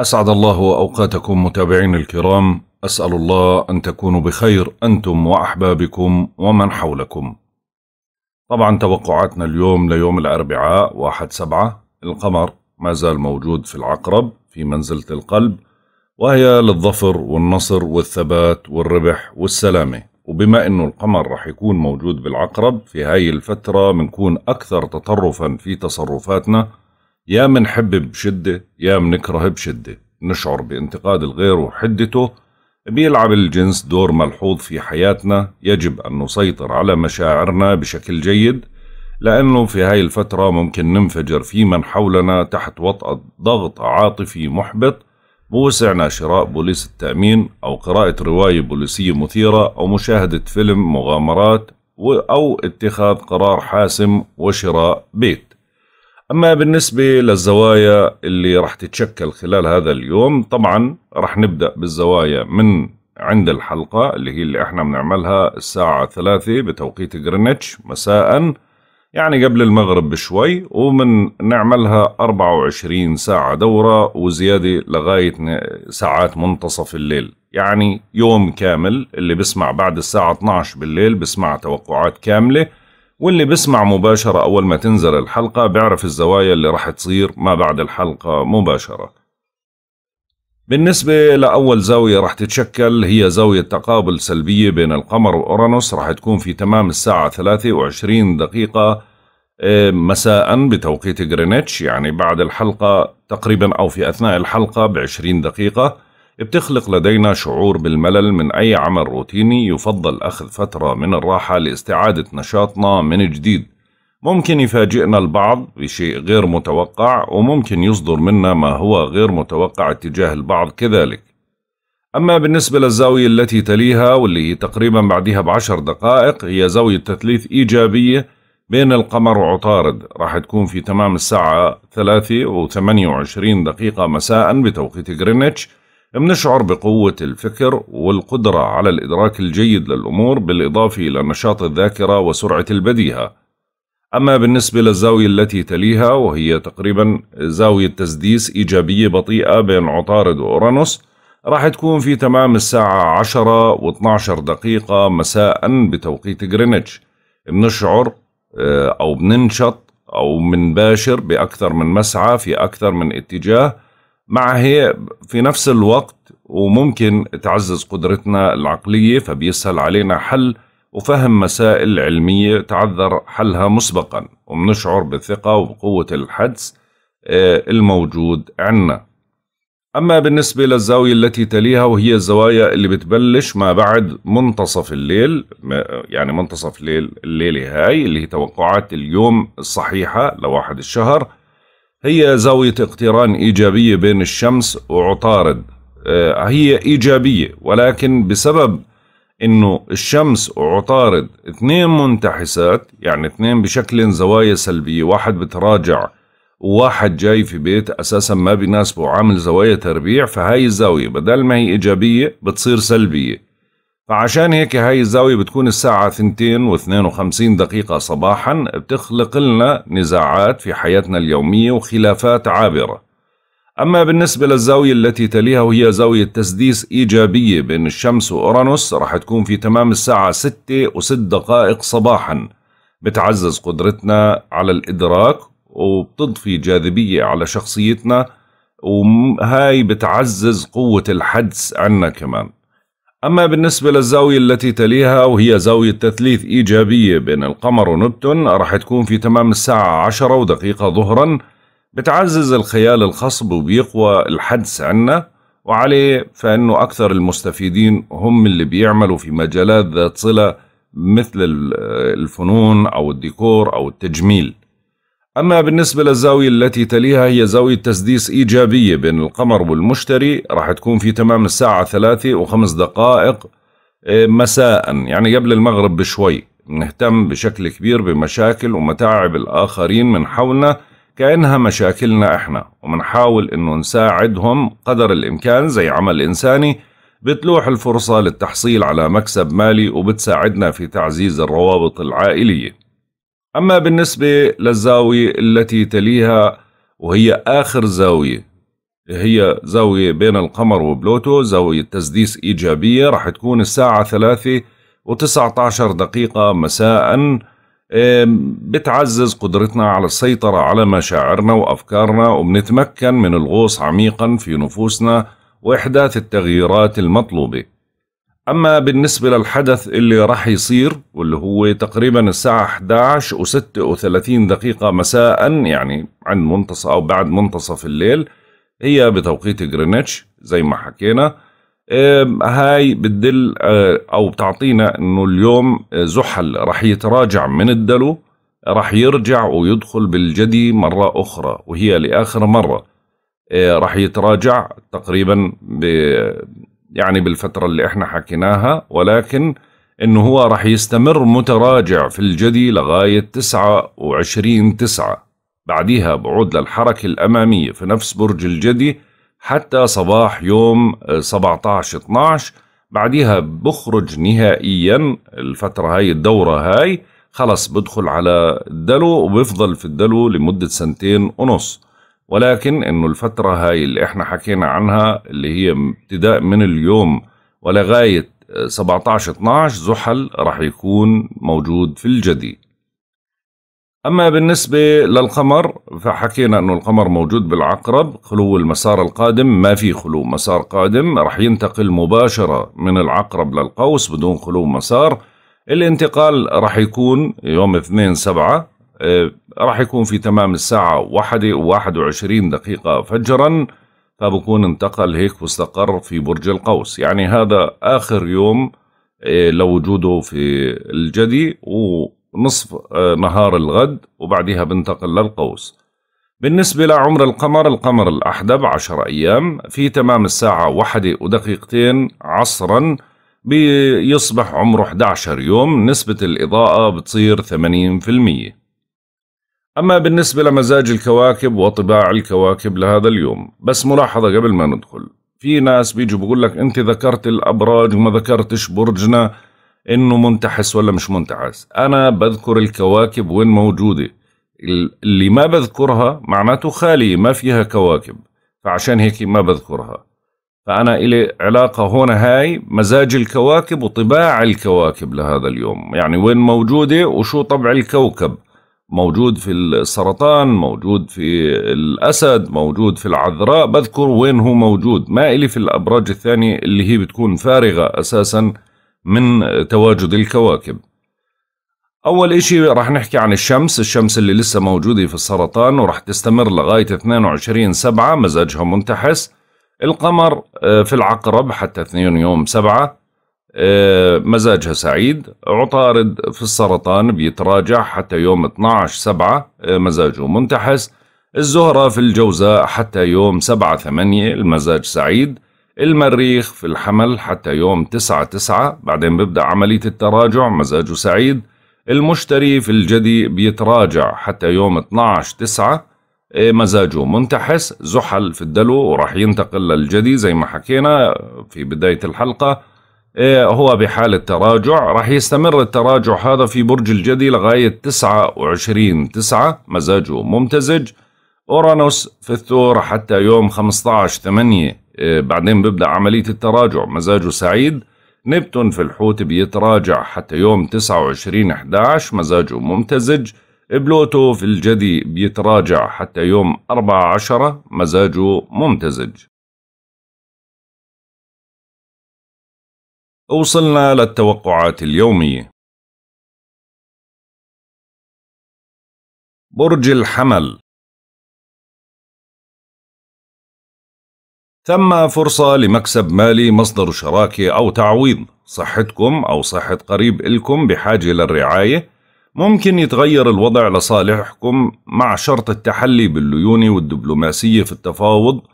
أسعد الله أوقاتكم متابعين الكرام أسأل الله أن تكونوا بخير أنتم وأحبابكم ومن حولكم طبعا توقعاتنا اليوم ليوم الأربعاء واحد سبعة القمر ما زال موجود في العقرب في منزلة القلب وهي للظفر والنصر والثبات والربح والسلامة وبما أنه القمر رح يكون موجود بالعقرب في هاي الفترة بنكون أكثر تطرفا في تصرفاتنا يا منحب بشدة يا منكره بشدة نشعر بانتقاد الغير وحدته بيلعب الجنس دور ملحوظ في حياتنا يجب أن نسيطر على مشاعرنا بشكل جيد لأنه في هاي الفترة ممكن ننفجر في من حولنا تحت وطأة ضغط عاطفي محبط بوسعنا شراء بوليس التأمين أو قراءة رواية بوليسية مثيرة أو مشاهدة فيلم مغامرات أو اتخاذ قرار حاسم وشراء بيت أما بالنسبة للزوايا اللي رح تتشكل خلال هذا اليوم طبعا رح نبدأ بالزوايا من عند الحلقة اللي هي اللي احنا بنعملها الساعة ثلاثة بتوقيت جرينتش مساء يعني قبل المغرب بشوي ومن نعملها 24 ساعة دورة وزيادة لغاية ساعات منتصف الليل يعني يوم كامل اللي بسمع بعد الساعة 12 بالليل بسمع توقعات كاملة واللي بيسمع مباشرة أول ما تنزل الحلقة بيعرف الزوايا اللي راح تصير ما بعد الحلقة مباشرة بالنسبة لأول زاوية راح تتشكل هي زاوية تقابل سلبية بين القمر وأورانوس راح تكون في تمام الساعة 23 دقيقة آه، مساء بتوقيت غرينتش يعني بعد الحلقة تقريبا أو في أثناء الحلقة بعشرين دقيقة بتخلق لدينا شعور بالملل من أي عمل روتيني يفضل أخذ فترة من الراحة لاستعادة نشاطنا من جديد ممكن يفاجئنا البعض بشيء غير متوقع وممكن يصدر منا ما هو غير متوقع اتجاه البعض كذلك أما بالنسبة للزاوية التي تليها واللي هي تقريبا بعدها بعشر دقائق هي زاوية تثليث إيجابية بين القمر وعطارد راح تكون في تمام الساعة 3 و 28 دقيقة مساء بتوقيت غرينتش بنشعر بقوة الفكر والقدرة على الإدراك الجيد للأمور بالإضافة إلى نشاط الذاكرة وسرعة البديهة أما بالنسبة للزاوية التي تليها وهي تقريبا زاوية تسديس إيجابية بطيئة بين عطارد وأورانوس راح تكون في تمام الساعة 10 و 12 دقيقة مساء بتوقيت جرينتش بنشعر آه، أو بننشط أو منباشر بأكثر من مسعى في أكثر من اتجاه مع هي في نفس الوقت وممكن تعزز قدرتنا العقلية فبيسهل علينا حل وفهم مسائل علمية تعذر حلها مسبقا وبنشعر بالثقة وبقوة الحدس آه، الموجود عنا أما بالنسبة للزاوية التي تليها وهي الزوايا اللي بتبلش ما بعد منتصف الليل يعني منتصف الليل الليلة هاي اللي هي توقعات اليوم الصحيحة لواحد الشهر هي زاوية اقتران إيجابية بين الشمس وعطارد آه، هي إيجابية ولكن بسبب إنه الشمس وعطارد اثنين منتحسات يعني اثنين بشكل زوايا سلبية واحد بتراجع وواحد جاي في بيت أساسا ما بيناسبه عامل زوايا تربيع فهاي الزاوية بدل ما هي إيجابية بتصير سلبية فعشان هيك هاي الزاوية بتكون الساعة 2 و 52 دقيقة صباحا بتخلق لنا نزاعات في حياتنا اليومية وخلافات عابرة أما بالنسبة للزاوية التي تليها وهي زاوية تسديس إيجابية بين الشمس وأورانوس رح تكون في تمام الساعة 6 و 6 دقائق صباحا بتعزز قدرتنا على الإدراك وبتضفي جاذبية على شخصيتنا وهاي بتعزز قوة الحدس عنا كمان أما بالنسبة للزاوية التي تليها وهي زاوية تثليث إيجابية بين القمر ونبتون رح تكون في تمام الساعة عشرة ودقيقة ظهرا بتعزز الخيال الخصب وبيقوى الحدس عنا وعليه فإنه أكثر المستفيدين هم اللي بيعملوا في مجالات ذات صلة مثل الفنون أو الديكور أو التجميل أما بالنسبة للزاوية التي تليها هي زاوية تسديس إيجابية بين القمر والمشتري راح تكون في تمام الساعة ثلاثة وخمس دقائق آه، مساء يعني قبل المغرب بشوي نهتم بشكل كبير بمشاكل ومتاعب الآخرين من حولنا كأنها مشاكلنا إحنا ومنحاول إنه نساعدهم قدر الإمكان زي عمل إنساني بتلوح الفرصة للتحصيل على مكسب مالي وبتساعدنا في تعزيز الروابط العائلية أما بالنسبة للزاوية التي تليها وهي آخر زاوية هي زاوية بين القمر وبلوتو زاوية تسديس إيجابية رح تكون الساعة ثلاثة وتسعة عشر دقيقة مساء بتعزز قدرتنا على السيطرة على مشاعرنا وأفكارنا وبنتمكن من الغوص عميقا في نفوسنا وإحداث التغييرات المطلوبة أما بالنسبة للحدث اللي راح يصير واللي هو تقريبا الساعة 11 و36 دقيقة مساء يعني عند منتصف أو بعد منتصف الليل هي بتوقيت جرينتش زي ما حكينا هاي بتدل أه، أو بتعطينا أنه اليوم أه، زحل راح يتراجع من الدلو راح يرجع ويدخل بالجدي مرة أخرى وهي لآخر مرة أه، راح يتراجع تقريبا يعني بالفترة اللي احنا حكيناها ولكن انه هو رح يستمر متراجع في الجدي لغاية 29 9 بعدها بعود للحركة الأمامية في نفس برج الجدي حتى صباح يوم 17 12 بعدها بخرج نهائيا الفترة هاي الدورة هاي خلص بدخل على الدلو وبفضل في الدلو لمدة سنتين ونص ولكن انه الفترة هاي اللي احنا حكينا عنها اللي هي ابتداء من اليوم ولغاية 17 12 زحل راح يكون موجود في الجدي أما بالنسبة للقمر فحكينا أنه القمر موجود بالعقرب خلو المسار القادم ما في خلو مسار قادم رح ينتقل مباشرة من العقرب للقوس بدون خلو مسار الانتقال رح يكون يوم 2 سبعة آه، راح يكون في تمام الساعة واحدة وواحد وعشرين دقيقة فجرا فبكون انتقل هيك واستقر في برج القوس يعني هذا آخر يوم آه، لوجوده في الجدي ونصف آه، نهار الغد وبعدها بنتقل للقوس بالنسبة لعمر القمر القمر الأحدب عشر أيام في تمام الساعة واحدة ودقيقتين عصرا بيصبح عمره 11 يوم نسبة الإضاءة بتصير 80% أما بالنسبة لمزاج الكواكب وطباع الكواكب لهذا اليوم بس ملاحظة قبل ما ندخل في ناس بيجوا بقول لك أنت ذكرت الأبراج وما ذكرتش برجنا إنه منتحس ولا مش منتحس أنا بذكر الكواكب وين موجودة اللي ما بذكرها معناته خالية ما فيها كواكب فعشان هيك ما بذكرها فأنا إلي علاقة هنا هاي مزاج الكواكب وطباع الكواكب لهذا اليوم يعني وين موجودة وشو طبع الكوكب موجود في السرطان موجود في الأسد موجود في العذراء بذكر وين هو موجود ما إلي في الأبراج الثانية اللي هي بتكون فارغة أساسا من تواجد الكواكب أول إشي رح نحكي عن الشمس الشمس اللي لسه موجودة في السرطان ورح تستمر لغاية 22 سبعة مزاجها منتحس القمر آه، في العقرب حتى 2 يوم سبعة آه، مزاجها سعيد عطارد في السرطان بيتراجع حتى يوم 12 سبعة آه، مزاجه منتحس الزهرة في الجوزاء حتى يوم 7 8 المزاج سعيد المريخ في الحمل حتى يوم 9 9 بعدين بيبدأ عملية التراجع مزاجه سعيد المشتري في الجدي بيتراجع حتى يوم 12 9 آه، مزاجه منتحس زحل في الدلو وراح ينتقل للجدي زي ما حكينا في بداية الحلقة إيه، هو بحالة تراجع راح يستمر التراجع هذا في برج الجدي لغاية 29 تسعة مزاجه ممتزج أورانوس في الثور حتى يوم 15 8 إيه، بعدين ببدأ عملية التراجع مزاجه سعيد نبتون في الحوت بيتراجع حتى يوم 29 11 مزاجه ممتزج بلوتو في الجدي بيتراجع حتى يوم أربعة عشرة مزاجه ممتزج وصلنا للتوقعات اليومية برج الحمل ثم فرصة لمكسب مالي مصدر شراكة أو تعويض صحتكم أو صحة قريب إلكم بحاجة للرعاية ممكن يتغير الوضع لصالحكم مع شرط التحلي بالليونة والدبلوماسية في التفاوض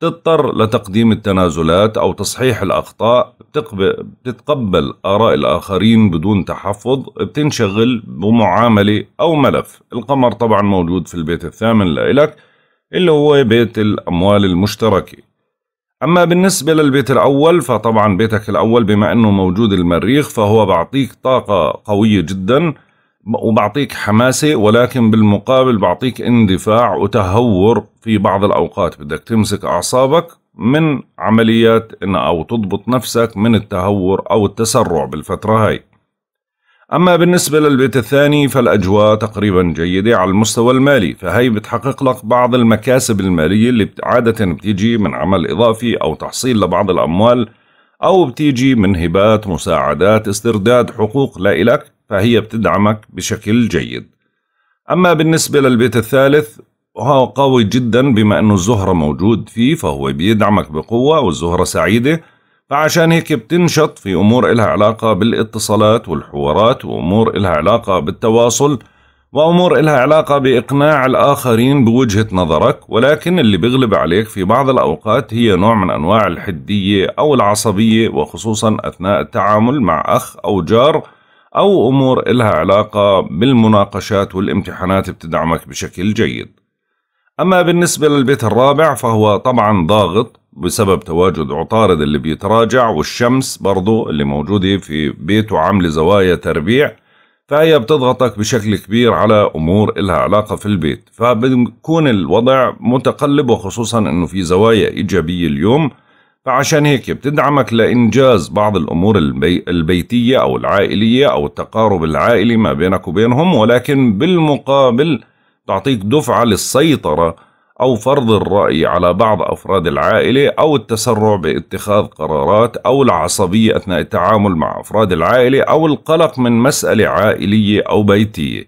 تضطر لتقديم التنازلات أو تصحيح الأخطاء بتتقبل آراء الآخرين بدون تحفظ بتنشغل بمعاملة أو ملف القمر طبعا موجود في البيت الثامن لإلك اللي هو بيت الأموال المشتركة أما بالنسبة للبيت الأول فطبعا بيتك الأول بما أنه موجود المريخ فهو بعطيك طاقة قوية جداً وبعطيك حماسة ولكن بالمقابل بعطيك اندفاع وتهور في بعض الأوقات بدك تمسك أعصابك من عمليات إن أو تضبط نفسك من التهور أو التسرع بالفترة هاي أما بالنسبة للبيت الثاني فالأجواء تقريبا جيدة على المستوى المالي فهي بتحقق لك بعض المكاسب المالية اللي عادة بتيجي من عمل إضافي أو تحصيل لبعض الأموال أو بتيجي من هبات مساعدات استرداد حقوق لإلك فهي بتدعمك بشكل جيد أما بالنسبة للبيت الثالث وهو قوي جدا بما أنه الزهرة موجود فيه فهو بيدعمك بقوة والزهرة سعيدة فعشان هيك بتنشط في أمور إلها علاقة بالاتصالات والحوارات وأمور إلها علاقة بالتواصل وأمور إلها علاقة بإقناع الآخرين بوجهة نظرك ولكن اللي بيغلب عليك في بعض الأوقات هي نوع من أنواع الحدية أو العصبية وخصوصا أثناء التعامل مع أخ أو جار أو أمور إلها علاقة بالمناقشات والامتحانات بتدعمك بشكل جيد أما بالنسبة للبيت الرابع فهو طبعا ضاغط بسبب تواجد عطارد اللي بيتراجع والشمس برضو اللي موجودة في بيته عاملة زوايا تربيع فهي بتضغطك بشكل كبير على أمور إلها علاقة في البيت فبكون الوضع متقلب وخصوصا أنه في زوايا إيجابية اليوم فعشان هيك بتدعمك لإنجاز بعض الأمور البي البيتية أو العائلية أو التقارب العائلي ما بينك وبينهم ولكن بالمقابل تعطيك دفعة للسيطرة أو فرض الرأي على بعض أفراد العائلة أو التسرع باتخاذ قرارات أو العصبية أثناء التعامل مع أفراد العائلة أو القلق من مسألة عائلية أو بيتية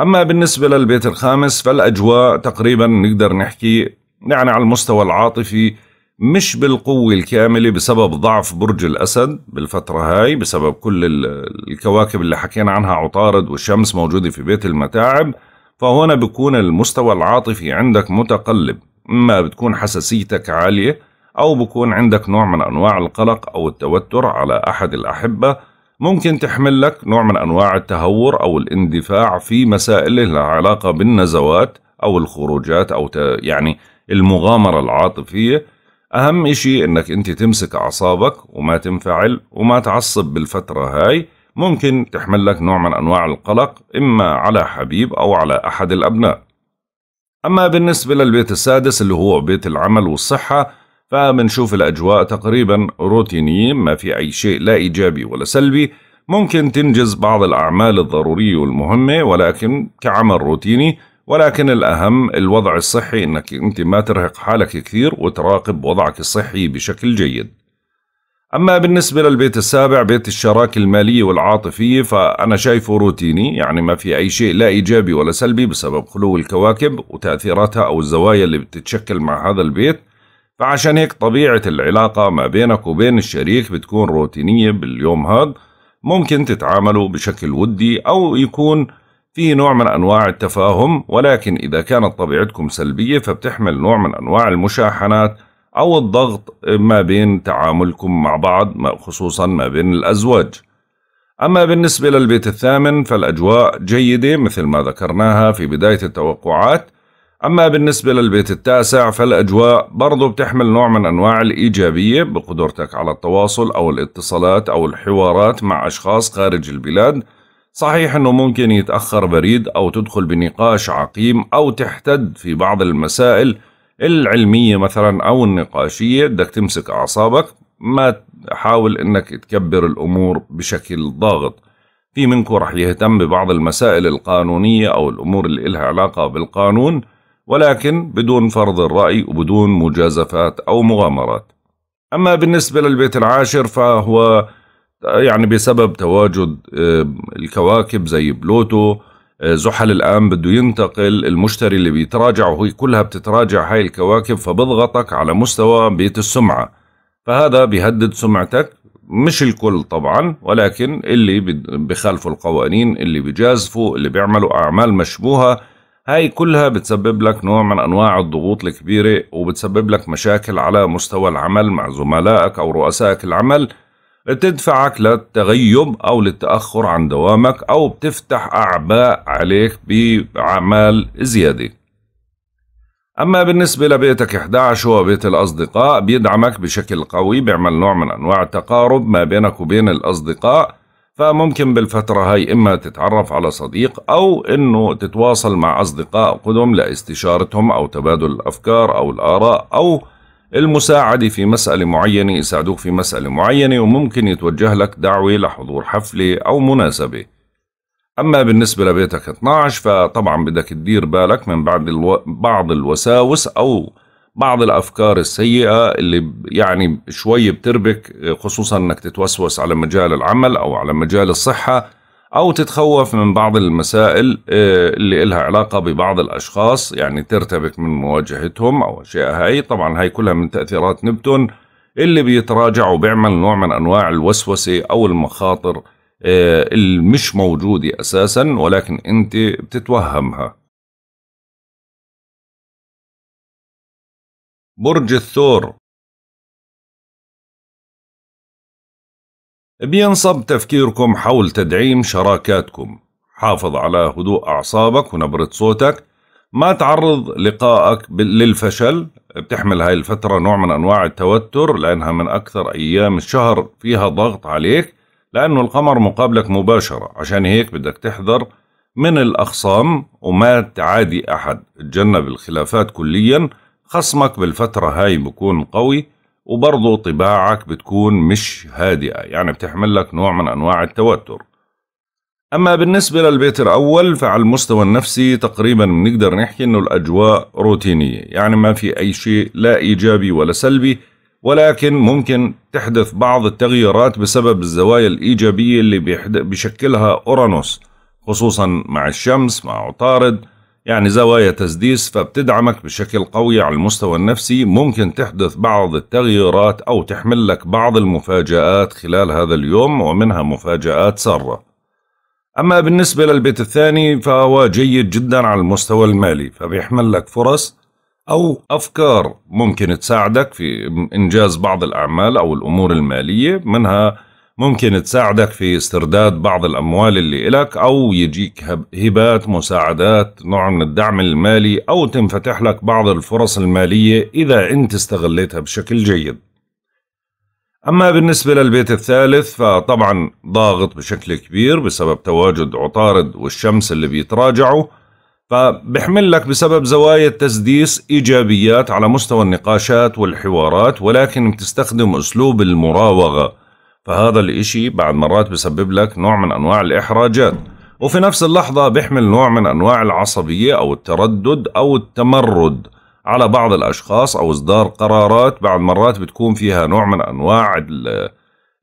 أما بالنسبة للبيت الخامس فالأجواء تقريبا نقدر نحكي يعني على المستوى العاطفي مش بالقوة الكاملة بسبب ضعف برج الأسد بالفترة هاي بسبب كل الكواكب اللي حكينا عنها عطارد والشمس موجودة في بيت المتاعب فهنا بكون المستوى العاطفي عندك متقلب إما بتكون حساسيتك عالية أو بكون عندك نوع من أنواع القلق أو التوتر على أحد الأحبة ممكن تحمل لك نوع من أنواع التهور أو الاندفاع في مسائل لها علاقة بالنزوات أو الخروجات أو يعني المغامرة العاطفية أهم إشي إنك أنت تمسك أعصابك وما تنفعل وما تعصب بالفترة هاي ممكن تحمل لك نوع من أنواع القلق إما على حبيب أو على أحد الأبناء أما بالنسبة للبيت السادس اللي هو بيت العمل والصحة فبنشوف الأجواء تقريبا روتينية ما في أي شيء لا إيجابي ولا سلبي ممكن تنجز بعض الأعمال الضرورية والمهمة ولكن كعمل روتيني ولكن الأهم الوضع الصحي أنك أنت ما ترهق حالك كثير وتراقب وضعك الصحي بشكل جيد أما بالنسبة للبيت السابع بيت الشراكة المالية والعاطفية فأنا شايفه روتيني يعني ما في أي شيء لا إيجابي ولا سلبي بسبب خلو الكواكب وتأثيراتها أو الزوايا اللي بتتشكل مع هذا البيت فعشان هيك طبيعة العلاقة ما بينك وبين الشريك بتكون روتينية باليوم هذا ممكن تتعاملوا بشكل ودي أو يكون فيه نوع من أنواع التفاهم ولكن إذا كانت طبيعتكم سلبية فبتحمل نوع من أنواع المشاحنات أو الضغط ما بين تعاملكم مع بعض خصوصا ما بين الأزواج أما بالنسبة للبيت الثامن فالأجواء جيدة مثل ما ذكرناها في بداية التوقعات أما بالنسبة للبيت التاسع فالأجواء برضو بتحمل نوع من أنواع الإيجابية بقدرتك على التواصل أو الاتصالات أو الحوارات مع أشخاص خارج البلاد صحيح أنه ممكن يتأخر بريد أو تدخل بنقاش عقيم أو تحتد في بعض المسائل العلمية مثلا أو النقاشية بدك تمسك أعصابك ما حاول أنك تكبر الأمور بشكل ضاغط في منكم رح يهتم ببعض المسائل القانونية أو الأمور اللي إلها علاقة بالقانون ولكن بدون فرض الرأي وبدون مجازفات أو مغامرات أما بالنسبة للبيت العاشر فهو يعني بسبب تواجد الكواكب زي بلوتو آه، زحل الآن بده ينتقل المشتري اللي بيتراجع وهي كلها بتتراجع هاي الكواكب فبضغطك على مستوى بيت السمعة فهذا بيهدد سمعتك مش الكل طبعا ولكن اللي بخالفوا القوانين اللي بيجازفوا اللي بيعملوا أعمال مشبوهة هاي كلها بتسبب لك نوع من أنواع الضغوط الكبيرة وبتسبب لك مشاكل على مستوى العمل مع زملائك أو رؤسائك العمل بتدفعك للتغيب أو للتأخر عن دوامك أو بتفتح أعباء عليك بأعمال زيادة أما بالنسبة لبيتك 11 هو بيت الأصدقاء بيدعمك بشكل قوي بيعمل نوع من أنواع التقارب ما بينك وبين الأصدقاء فممكن بالفترة هاي إما تتعرف على صديق أو إنه تتواصل مع أصدقاء قدم لاستشارتهم أو تبادل الأفكار أو الآراء أو المساعدة في مسألة معينة يساعدوك في مسألة معينة وممكن يتوجه لك دعوة لحضور حفلة أو مناسبة أما بالنسبة لبيتك 12 فطبعا بدك تدير بالك من بعد الو... بعض الوساوس أو بعض الأفكار السيئة اللي يعني شوي بتربك خصوصا أنك تتوسوس على مجال العمل أو على مجال الصحة أو تتخوف من بعض المسائل آه، اللي إلها علاقة ببعض الأشخاص يعني ترتبك من مواجهتهم أو أشياء هاي طبعا هاي كلها من تأثيرات نبتون اللي بيتراجع وبيعمل نوع من أنواع الوسوسة أو المخاطر آه، اللي مش موجودة أساسا ولكن أنت بتتوهمها برج الثور بينصب تفكيركم حول تدعيم شراكاتكم حافظ على هدوء أعصابك ونبرة صوتك ما تعرض لقائك للفشل بتحمل هاي الفترة نوع من أنواع التوتر لأنها من أكثر أيام الشهر فيها ضغط عليك لأنه القمر مقابلك مباشرة عشان هيك بدك تحذر من الأخصام وما تعادي أحد تجنب الخلافات كليا خصمك بالفترة هاي بكون قوي وبرضه طباعك بتكون مش هادئة يعني بتحمل لك نوع من أنواع التوتر أما بالنسبة للبيت الأول فعلى المستوى النفسي تقريبا بنقدر نحكي أنه الأجواء روتينية يعني ما في أي شيء لا إيجابي ولا سلبي ولكن ممكن تحدث بعض التغييرات بسبب الزوايا الإيجابية اللي بيشكلها أورانوس خصوصا مع الشمس مع عطارد يعني زوايا تسديس فبتدعمك بشكل قوي على المستوى النفسي ممكن تحدث بعض التغييرات أو تحمل لك بعض المفاجآت خلال هذا اليوم ومنها مفاجآت سارة أما بالنسبة للبيت الثاني فهو جيد جدا على المستوى المالي فبيحمل لك فرص أو أفكار ممكن تساعدك في إنجاز بعض الأعمال أو الأمور المالية منها ممكن تساعدك في استرداد بعض الأموال اللي إلك أو يجيك هبات مساعدات نوع من الدعم المالي أو تنفتح لك بعض الفرص المالية إذا أنت استغليتها بشكل جيد أما بالنسبة للبيت الثالث فطبعا ضاغط بشكل كبير بسبب تواجد عطارد والشمس اللي بيتراجعوا فبحمل لك بسبب زوايا التسديس إيجابيات على مستوى النقاشات والحوارات ولكن بتستخدم أسلوب المراوغة فهذا الإشي بعد مرات بسبب لك نوع من أنواع الإحراجات وفي نفس اللحظة بيحمل نوع من أنواع العصبية أو التردد أو التمرد على بعض الأشخاص أو إصدار قرارات بعد مرات بتكون فيها نوع من أنواع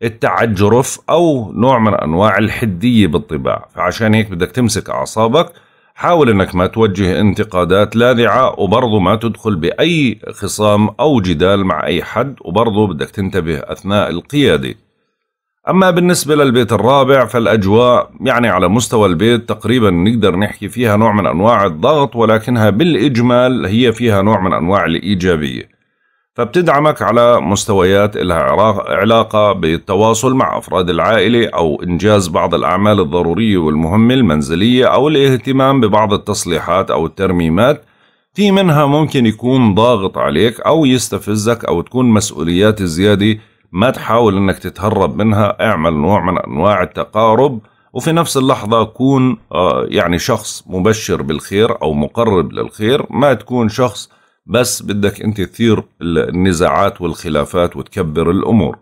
التعجرف أو نوع من أنواع الحدية بالطباع فعشان هيك بدك تمسك أعصابك حاول أنك ما توجه انتقادات لاذعة وبرضه ما تدخل بأي خصام أو جدال مع أي حد وبرضه بدك تنتبه أثناء القيادة أما بالنسبة للبيت الرابع فالأجواء يعني على مستوى البيت تقريبا نقدر نحكي فيها نوع من أنواع الضغط ولكنها بالإجمال هي فيها نوع من أنواع الإيجابية فبتدعمك على مستويات إلها علاقة بالتواصل مع أفراد العائلة أو إنجاز بعض الأعمال الضرورية والمهمة المنزلية أو الاهتمام ببعض التصليحات أو الترميمات في منها ممكن يكون ضاغط عليك أو يستفزك أو تكون مسؤوليات زيادة ما تحاول انك تتهرب منها اعمل نوع من انواع التقارب وفي نفس اللحظة كون آه، يعني شخص مبشر بالخير أو مقرب للخير ما تكون شخص بس بدك أنت تثير النزاعات والخلافات وتكبر الأمور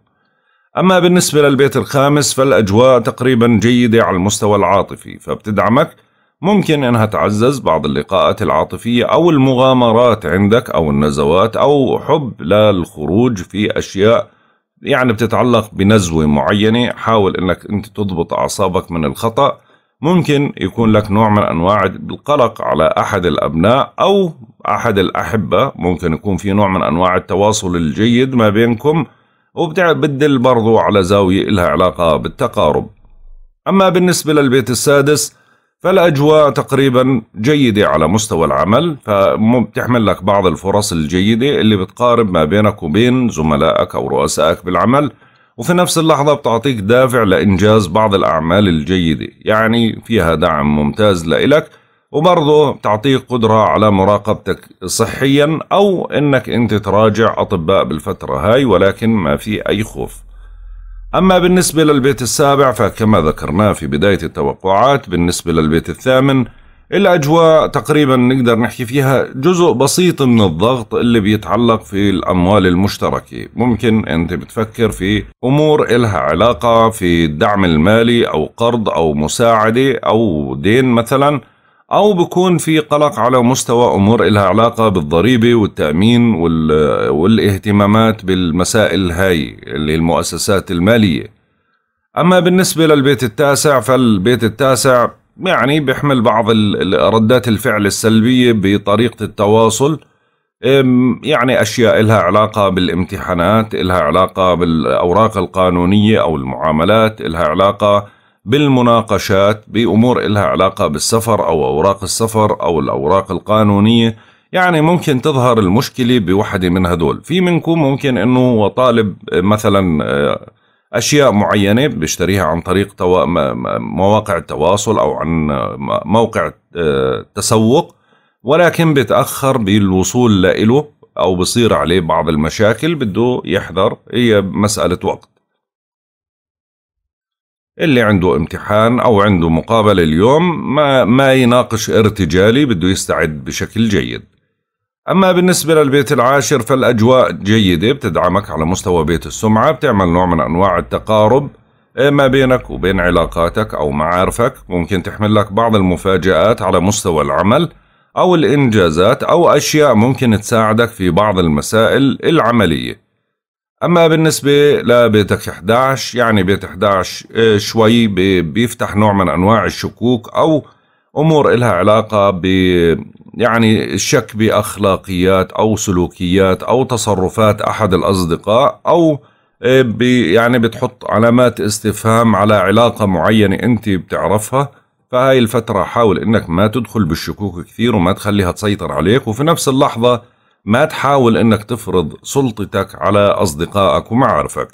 أما بالنسبة للبيت الخامس فالأجواء تقريبا جيدة على المستوى العاطفي فبتدعمك ممكن أنها تعزز بعض اللقاءات العاطفية أو المغامرات عندك أو النزوات أو حب للخروج في أشياء يعني بتتعلق بنزوة معينة حاول انك انت تضبط اعصابك من الخطأ ممكن يكون لك نوع من انواع القلق على احد الابناء او احد الاحبه ممكن يكون في نوع من انواع التواصل الجيد ما بينكم وبتدل برضو على زاويه لها علاقه بالتقارب اما بالنسبه للبيت السادس فالاجواء تقريبا جيده على مستوى العمل فبتحمل لك بعض الفرص الجيده اللي بتقارب ما بينك وبين زملائك او رؤسائك بالعمل وفي نفس اللحظه بتعطيك دافع لانجاز بعض الاعمال الجيده يعني فيها دعم ممتاز لإلك وبرضه بتعطيك قدرة على مراقبتك صحيا أو أنك أنت تراجع أطباء بالفترة هاي ولكن ما في أي خوف أما بالنسبة للبيت السابع فكما ذكرنا في بداية التوقعات بالنسبة للبيت الثامن الأجواء تقريبا نقدر نحكي فيها جزء بسيط من الضغط اللي بيتعلق في الأموال المشتركة ممكن أنت بتفكر في أمور إلها علاقة في الدعم المالي أو قرض أو مساعدة أو دين مثلاً أو بكون في قلق على مستوى أمور إلها علاقة بالضريبة والتأمين والاهتمامات بالمسائل هاي اللي المؤسسات المالية أما بالنسبة للبيت التاسع فالبيت التاسع يعني بيحمل بعض ردات الفعل السلبية بطريقة التواصل يعني أشياء إلها علاقة بالامتحانات إلها علاقة بالأوراق القانونية أو المعاملات إلها علاقة بالمناقشات بأمور إلها علاقة بالسفر أو أوراق السفر أو الأوراق القانونية يعني ممكن تظهر المشكلة بوحدة من هدول في منكم ممكن أنه طالب مثلا أشياء معينة بيشتريها عن طريق مواقع التواصل أو عن موقع التسوق آه، ولكن بتأخر بالوصول له أو بصير عليه بعض المشاكل بده يحذر هي مسألة وقت اللي عنده امتحان او عنده مقابله اليوم ما ما يناقش ارتجالي بده يستعد بشكل جيد. اما بالنسبه للبيت العاشر فالاجواء جيده بتدعمك على مستوى بيت السمعه بتعمل نوع من انواع التقارب إيه، ما بينك وبين علاقاتك او معارفك ممكن تحمل لك بعض المفاجات على مستوى العمل او الانجازات او اشياء ممكن تساعدك في بعض المسائل العمليه. اما بالنسبه لبيتك 11 يعني بيت 11 آه، شوي بيفتح نوع من انواع الشكوك او امور إلها علاقه ب يعني الشك باخلاقيات او سلوكيات او تصرفات احد الاصدقاء او آه، بي يعني بتحط علامات استفهام على علاقه معينه انت بتعرفها فهاي الفتره حاول انك ما تدخل بالشكوك كثير وما تخليها تسيطر عليك وفي نفس اللحظه ما تحاول انك تفرض سلطتك على اصدقائك ومعارفك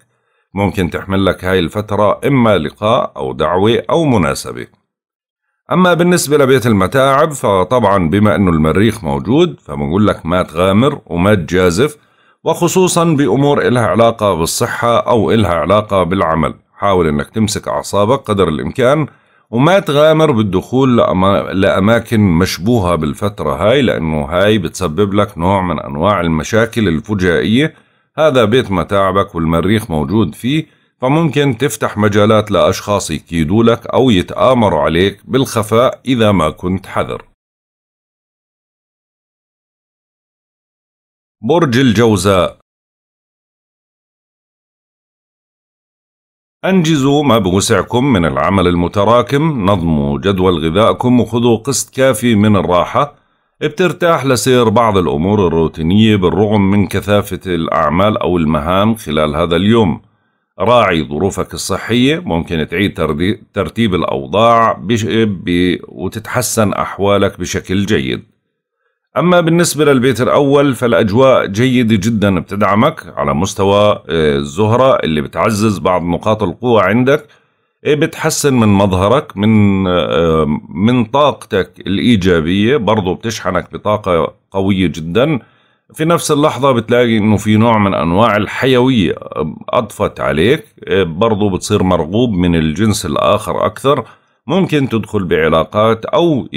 ممكن تحمل لك هاي الفترة اما لقاء او دعوة او مناسبة اما بالنسبة لبيت المتاعب فطبعا بما انه المريخ موجود فبنقول لك ما تغامر وما تجازف وخصوصا بامور إلها علاقة بالصحة او إلها علاقة بالعمل حاول انك تمسك اعصابك قدر الامكان وما تغامر بالدخول لأما... لأماكن مشبوهة بالفترة هاي لأنه هاي بتسبب لك نوع من أنواع المشاكل الفجائية هذا بيت متاعبك والمريخ موجود فيه فممكن تفتح مجالات لأشخاص يكيدوا لك أو يتآمروا عليك بالخفاء إذا ما كنت حذر برج الجوزاء أنجزوا ما بوسعكم من العمل المتراكم نظموا جدول غذائكم وخذوا قسط كافي من الراحة بترتاح لسير بعض الأمور الروتينية بالرغم من كثافة الأعمال أو المهام خلال هذا اليوم راعي ظروفك الصحية ممكن تعيد ترتيب الأوضاع وتتحسن أحوالك بشكل جيد أما بالنسبة للبيت الأول فالأجواء جيدة جدا بتدعمك على مستوى آه، الزهرة اللي بتعزز بعض نقاط القوة عندك آه، بتحسن من مظهرك من آه، من طاقتك الإيجابية برضو بتشحنك بطاقة قوية جدا في نفس اللحظة بتلاقي إنه في نوع من أنواع الحيوية أضفت عليك برضو بتصير مرغوب من الجنس الآخر أكثر ممكن تدخل بعلاقات أو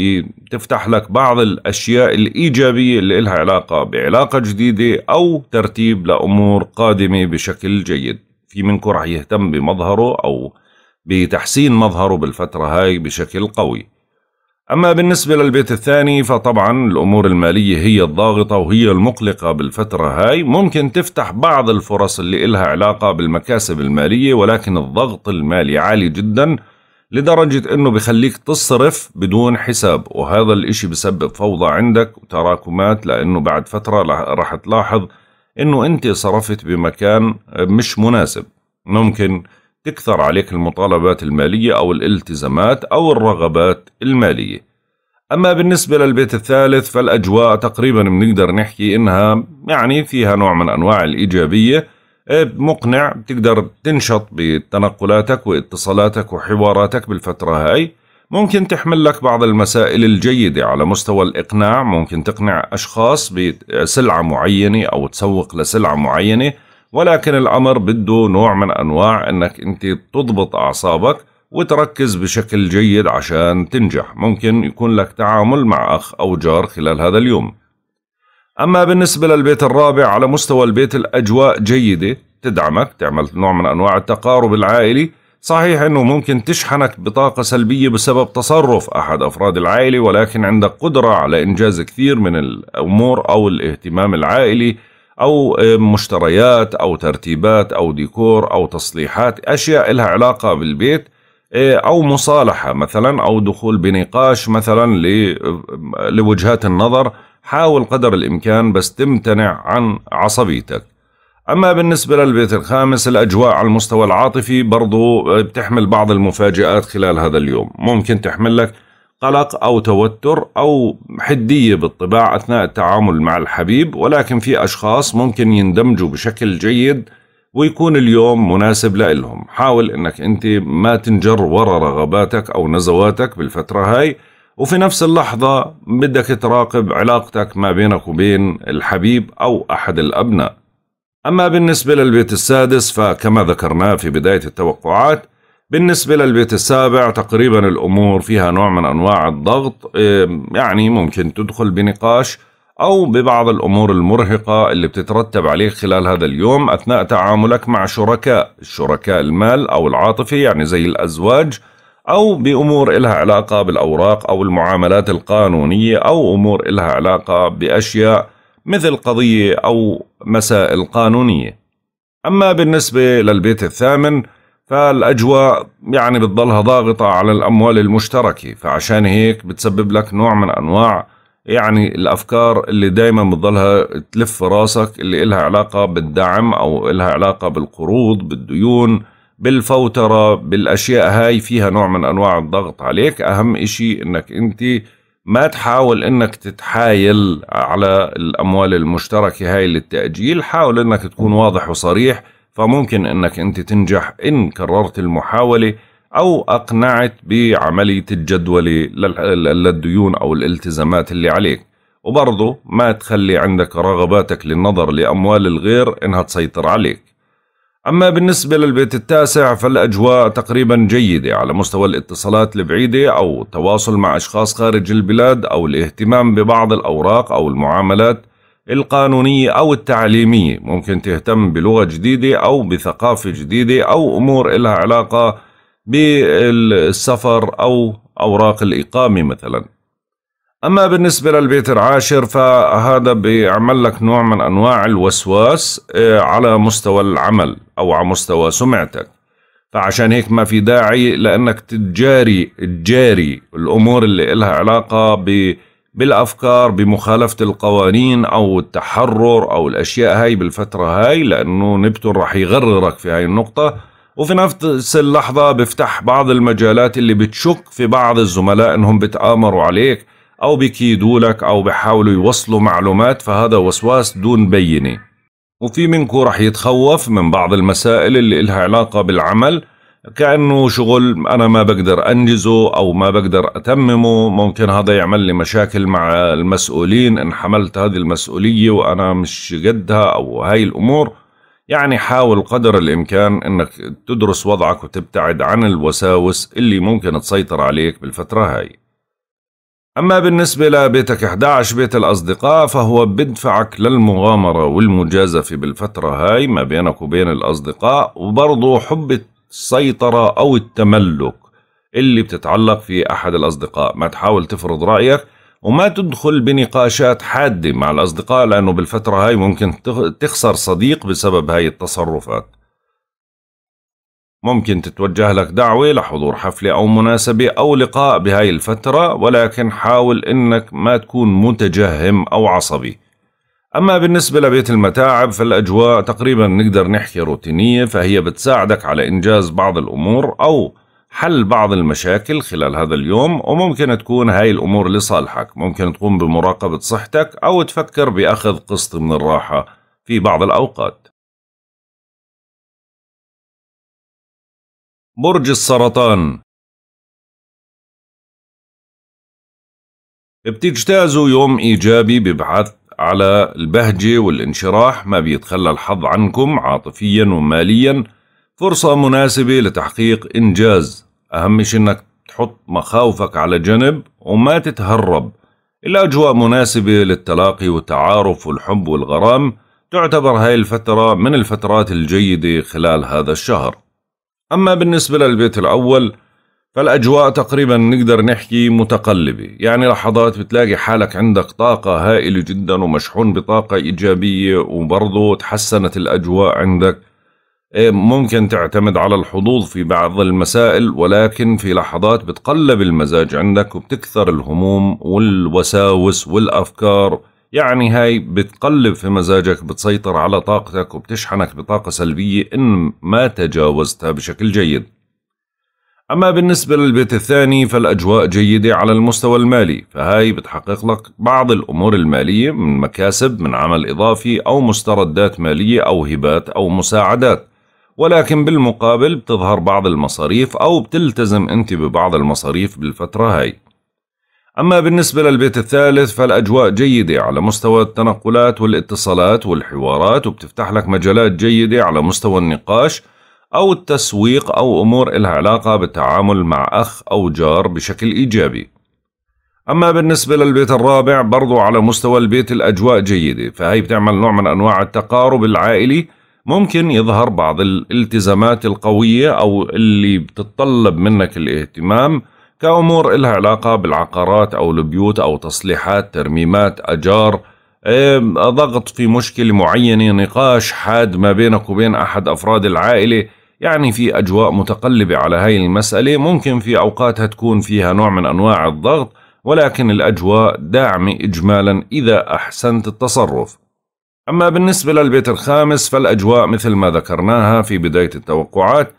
تفتح لك بعض الأشياء الإيجابية اللي لها علاقة بعلاقة جديدة أو ترتيب لأمور قادمة بشكل جيد في منكم رح يهتم بمظهره أو بتحسين مظهره بالفترة هاي بشكل قوي أما بالنسبة للبيت الثاني فطبعا الأمور المالية هي الضاغطة وهي المقلقة بالفترة هاي ممكن تفتح بعض الفرص اللي إلها علاقة بالمكاسب المالية ولكن الضغط المالي عالي جدا لدرجة انه بخليك تصرف بدون حساب وهذا الاشي بسبب فوضى عندك وتراكمات لانه بعد فترة راح تلاحظ انه انت صرفت بمكان مش مناسب ممكن تكثر عليك المطالبات المالية او الالتزامات او الرغبات المالية اما بالنسبة للبيت الثالث فالاجواء تقريبا بنقدر نحكي انها يعني فيها نوع من انواع الايجابية إيه، مقنع بتقدر تنشط بتنقلاتك واتصالاتك وحواراتك بالفترة هاي ممكن تحمل لك بعض المسائل الجيدة على مستوى الإقناع ممكن تقنع أشخاص بسلعة معينة أو تسوق لسلعة معينة ولكن الأمر بده نوع من أنواع أنك أنت تضبط أعصابك وتركز بشكل جيد عشان تنجح ممكن يكون لك تعامل مع أخ أو جار خلال هذا اليوم أما بالنسبة للبيت الرابع على مستوى البيت الأجواء جيدة تدعمك تعمل نوع من أنواع التقارب العائلي صحيح أنه ممكن تشحنك بطاقة سلبية بسبب تصرف أحد أفراد العائلة ولكن عندك قدرة على إنجاز كثير من الأمور أو الاهتمام العائلي أو آه، مشتريات أو ترتيبات أو ديكور أو تصليحات أشياء لها علاقة بالبيت آه، أو مصالحة مثلا أو دخول بنقاش مثلا آه، لوجهات النظر حاول قدر الإمكان بس تمتنع عن عصبيتك أما بالنسبة للبيت الخامس الأجواء على المستوى العاطفي برضو آه، بتحمل بعض المفاجآت خلال هذا اليوم ممكن تحمل لك قلق أو توتر أو حدية بالطباع أثناء التعامل مع الحبيب ولكن في أشخاص ممكن يندمجوا بشكل جيد ويكون اليوم مناسب لإلهم حاول أنك أنت ما تنجر وراء رغباتك أو نزواتك بالفترة هاي وفي نفس اللحظة بدك تراقب علاقتك ما بينك وبين الحبيب أو أحد الأبناء أما بالنسبة للبيت السادس فكما ذكرناه في بداية التوقعات بالنسبة للبيت السابع تقريبا الأمور فيها نوع من أنواع الضغط يعني ممكن تدخل بنقاش أو ببعض الأمور المرهقة اللي بتترتب عليه خلال هذا اليوم أثناء تعاملك مع شركاء الشركاء المال أو العاطفي يعني زي الأزواج أو بأمور إلها علاقة بالأوراق أو المعاملات القانونية أو أمور إلها علاقة بأشياء مثل قضية أو مسائل قانونية أما بالنسبة للبيت الثامن فالأجواء يعني بتضلها ضاغطة على الأموال المشتركة فعشان هيك بتسبب لك نوع من أنواع يعني الأفكار اللي دايما بتضلها تلف راسك اللي إلها علاقة بالدعم أو إلها علاقة بالقروض بالديون بالفوترة بالأشياء هاي فيها نوع من أنواع الضغط عليك أهم إشي أنك أنت ما تحاول أنك تتحايل على الأموال المشتركة هاي للتأجيل حاول أنك تكون واضح وصريح فممكن أنك أنت تنجح إن كررت المحاولة أو أقنعت بعملية الجدولة للديون أو الالتزامات اللي عليك وبرضه ما تخلي عندك رغباتك للنظر لأموال الغير إنها تسيطر عليك أما بالنسبة للبيت التاسع فالأجواء تقريبا جيدة على مستوى الاتصالات البعيدة أو التواصل مع أشخاص خارج البلاد أو الاهتمام ببعض الأوراق أو المعاملات القانونية أو التعليمية ممكن تهتم بلغة جديدة أو بثقافة جديدة أو أمور إلها علاقة بالسفر أو أوراق الإقامة مثلاً أما بالنسبة للبيت العاشر فهذا بيعمل لك نوع من أنواع الوسواس آه، على مستوى العمل أو على مستوى سمعتك فعشان هيك ما في داعي لأنك تجاري تجاري الأمور اللي إلها علاقة ب بالأفكار بمخالفة القوانين أو التحرر أو الأشياء هاي بالفترة هاي لأنه نبتون رح يغررك في هاي النقطة وفي نفس اللحظة بفتح بعض المجالات اللي بتشك في بعض الزملاء أنهم بتآمروا عليك أو بكيدولك لك أو بحاولوا يوصلوا معلومات فهذا وسواس دون بينة وفي منكم رح يتخوف من بعض المسائل اللي إلها علاقة بالعمل كأنه شغل أنا ما بقدر أنجزه أو ما بقدر أتممه ممكن هذا يعمل لي مشاكل مع المسؤولين إن حملت هذه المسؤولية وأنا مش قدها أو هاي الأمور يعني حاول قدر الإمكان أنك تدرس وضعك وتبتعد عن الوساوس اللي ممكن تسيطر عليك بالفترة هاي أما بالنسبة لبيتك 11 بيت الأصدقاء فهو بدفعك للمغامرة والمجازفة بالفترة هاي ما بينك وبين الأصدقاء وبرضه حب السيطرة أو التملك اللي بتتعلق في أحد الأصدقاء ما تحاول تفرض رأيك وما تدخل بنقاشات حادة مع الأصدقاء لأنه بالفترة هاي ممكن تخسر صديق بسبب هاي التصرفات ممكن تتوجه لك دعوة لحضور حفلة أو مناسبة أو لقاء بهاي الفترة ولكن حاول إنك ما تكون متجهم أو عصبي أما بالنسبة لبيت المتاعب فالأجواء تقريبا نقدر نحكي روتينية فهي بتساعدك على إنجاز بعض الأمور أو حل بعض المشاكل خلال هذا اليوم وممكن تكون هاي الأمور لصالحك ممكن تقوم بمراقبة صحتك أو تفكر بأخذ قسط من الراحة في بعض الأوقات برج السرطان بتجتازوا يوم إيجابي ببحث على البهجة والانشراح ما بيتخلى الحظ عنكم عاطفيا وماليا فرصة مناسبة لتحقيق إنجاز أهم شي إنك تحط مخاوفك على جنب وما تتهرب الأجواء مناسبة للتلاقي والتعارف والحب والغرام تعتبر هاي الفترة من الفترات الجيدة خلال هذا الشهر أما بالنسبة للبيت الأول فالأجواء تقريبا نقدر نحكي متقلبة يعني لحظات بتلاقي حالك عندك طاقة هائلة جدا ومشحون بطاقة إيجابية وبرضه تحسنت الأجواء عندك إيه، ممكن تعتمد على الحظوظ في بعض المسائل ولكن في لحظات بتقلب المزاج عندك وبتكثر الهموم والوساوس والأفكار يعني هاي بتقلب في مزاجك بتسيطر على طاقتك وبتشحنك بطاقة سلبية إن ما تجاوزتها بشكل جيد أما بالنسبة للبيت الثاني فالأجواء جيدة على المستوى المالي فهاي بتحقق لك بعض الأمور المالية من مكاسب من عمل إضافي أو مستردات مالية أو هبات أو مساعدات ولكن بالمقابل بتظهر بعض المصاريف أو بتلتزم أنت ببعض المصاريف بالفترة هاي أما بالنسبة للبيت الثالث فالأجواء جيدة على مستوى التنقلات والاتصالات والحوارات وبتفتح لك مجالات جيدة على مستوى النقاش أو التسويق أو أمور إلها علاقة بالتعامل مع أخ أو جار بشكل إيجابي أما بالنسبة للبيت الرابع برضو على مستوى البيت الأجواء جيدة فهي بتعمل نوع من أنواع التقارب العائلي ممكن يظهر بعض الالتزامات القوية أو اللي بتطلب منك الاهتمام كأمور إلها علاقة بالعقارات أو البيوت أو تصليحات ترميمات أجار إيه، ضغط في مشكلة معينة نقاش حاد ما بينك وبين أحد أفراد العائلة يعني في أجواء متقلبة على هاي المسألة ممكن في أوقاتها تكون فيها نوع من أنواع الضغط ولكن الأجواء داعمة إجمالا إذا أحسنت التصرف أما بالنسبة للبيت الخامس فالأجواء مثل ما ذكرناها في بداية التوقعات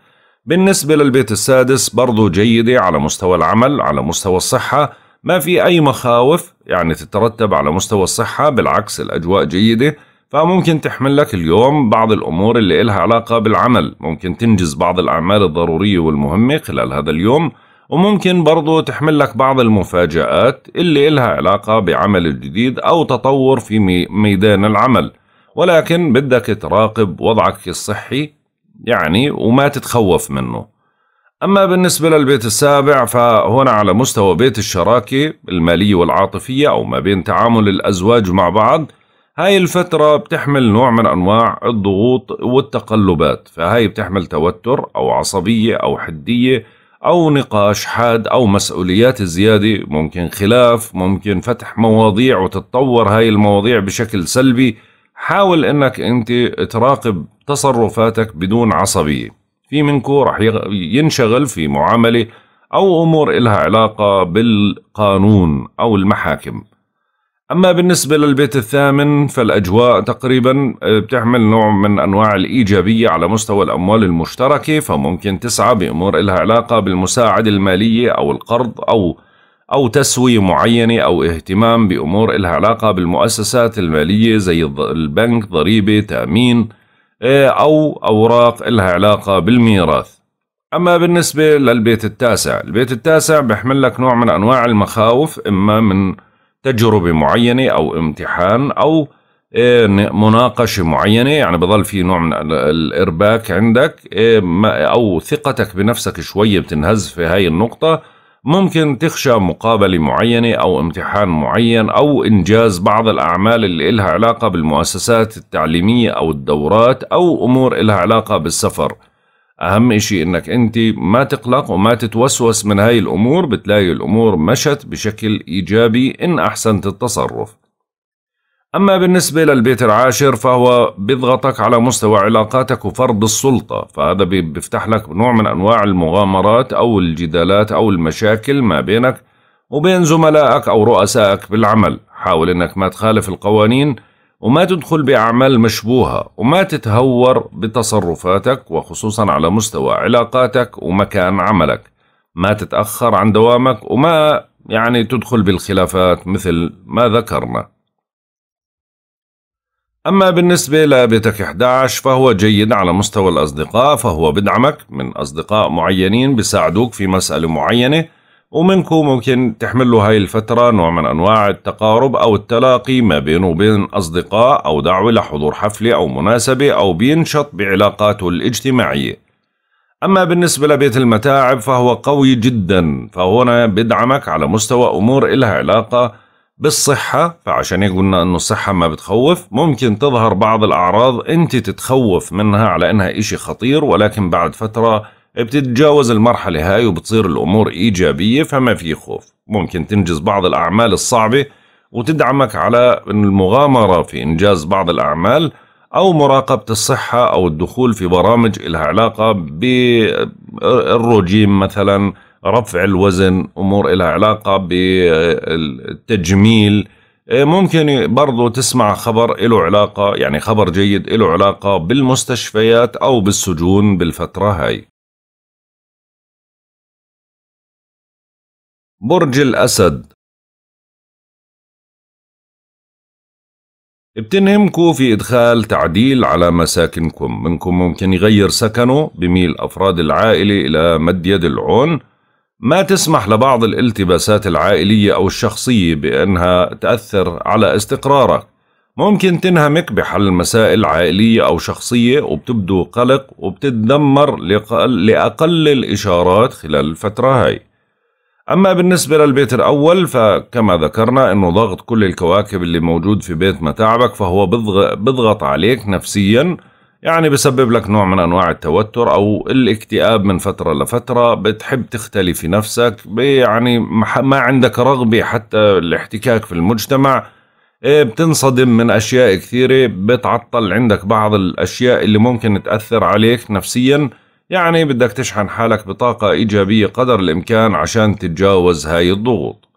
بالنسبة للبيت السادس برضو جيدة على مستوى العمل على مستوى الصحة ما في أي مخاوف يعني تترتب على مستوى الصحة بالعكس الأجواء جيدة فممكن تحمل لك اليوم بعض الأمور اللي إلها علاقة بالعمل ممكن تنجز بعض الأعمال الضرورية والمهمة خلال هذا اليوم وممكن برضو تحمل لك بعض المفاجآت اللي إلها علاقة بعمل جديد أو تطور في ميدان العمل ولكن بدك تراقب وضعك الصحي يعني وما تتخوف منه أما بالنسبة للبيت السابع فهنا على مستوى بيت الشراكة المالية والعاطفية أو ما بين تعامل الأزواج مع بعض هاي الفترة بتحمل نوع من أنواع الضغوط والتقلبات فهاي بتحمل توتر أو عصبية أو حدية أو نقاش حاد أو مسؤوليات زيادة ممكن خلاف ممكن فتح مواضيع وتتطور هاي المواضيع بشكل سلبي حاول أنك أنت تراقب تصرفاتك بدون عصبية في منكو رح ينشغل في معاملة أو أمور إلها علاقة بالقانون أو المحاكم أما بالنسبة للبيت الثامن فالأجواء تقريبا آه، بتحمل نوع من أنواع الإيجابية على مستوى الأموال المشتركة فممكن تسعى بأمور إلها علاقة بالمساعدة المالية أو القرض أو أو تسوية معينة أو اهتمام بأمور إلها علاقة بالمؤسسات المالية زي البنك ضريبة تأمين إيه، أو أوراق لها علاقة بالميراث أما بالنسبة للبيت التاسع البيت التاسع بيحمل لك نوع من أنواع المخاوف إما من تجربة معينة أو امتحان أو إيه، مناقشة معينة يعني بضل في نوع من الإرباك عندك إيه، أو ثقتك بنفسك شوية بتنهز في هاي النقطة ممكن تخشى مقابلة معينة أو امتحان معين أو إنجاز بعض الأعمال اللي إلها علاقة بالمؤسسات التعليمية أو الدورات أو أمور إلها علاقة بالسفر أهم إشي إنك أنت ما تقلق وما تتوسوس من هاي الأمور بتلاقي الأمور مشت بشكل إيجابي إن أحسنت التصرف أما بالنسبة للبيت العاشر فهو بيضغطك على مستوى علاقاتك وفرض السلطة فهذا بيفتح لك نوع من أنواع المغامرات أو الجدالات أو المشاكل ما بينك وبين زملائك أو رؤسائك بالعمل حاول أنك ما تخالف القوانين وما تدخل بأعمال مشبوهة وما تتهور بتصرفاتك وخصوصا على مستوى علاقاتك ومكان عملك ما تتأخر عن دوامك وما يعني تدخل بالخلافات مثل ما ذكرنا أما بالنسبة لبيتك 11 فهو جيد على مستوى الأصدقاء فهو بدعمك من أصدقاء معينين بيساعدوك في مسألة معينة ومنكم ممكن تحملوا هاي الفترة نوع من أنواع التقارب أو التلاقي ما بينه وبين أصدقاء أو دعوة لحضور حفلة أو مناسبة أو بينشط بعلاقاته الاجتماعية أما بالنسبة لبيت المتاعب فهو قوي جدا فهنا بدعمك على مستوى أمور إلها علاقة بالصحة فعشان هيك قلنا انه الصحة ما بتخوف ممكن تظهر بعض الاعراض انت تتخوف منها على انها اشي خطير ولكن بعد فترة بتتجاوز المرحلة هاي وبتصير الامور ايجابية فما في خوف ممكن تنجز بعض الاعمال الصعبة وتدعمك على المغامرة في انجاز بعض الاعمال او مراقبة الصحة او الدخول في برامج لها علاقة بالرجيم مثلاً رفع الوزن امور لها علاقه بالتجميل إيه، ممكن برضو تسمع خبر له علاقة يعني خبر جيد له علاقة بالمستشفيات أو بالسجون بالفترة هاي برج الأسد بتنهمكم في إدخال تعديل على مساكنكم منكم ممكن يغير سكنه بميل أفراد العائلة إلى مد يد العون ما تسمح لبعض الالتباسات العائلية أو الشخصية بأنها تأثر على استقرارك ممكن تنهمك بحل مسائل عائلية أو شخصية وبتبدو قلق وبتتدمر لأقل الإشارات خلال الفترة هاي أما بالنسبة للبيت الأول فكما ذكرنا أنه ضغط كل الكواكب اللي موجود في بيت متاعبك فهو بضغط عليك نفسياً يعني بسبب لك نوع من أنواع التوتر أو الاكتئاب من فترة لفترة بتحب تختلي في نفسك يعني ما عندك رغبة حتى الاحتكاك في المجتمع إيه، بتنصدم من أشياء كثيرة بتعطل عندك بعض الأشياء اللي ممكن تأثر عليك نفسيا يعني بدك تشحن حالك بطاقة إيجابية قدر الإمكان عشان تتجاوز هاي الضغوط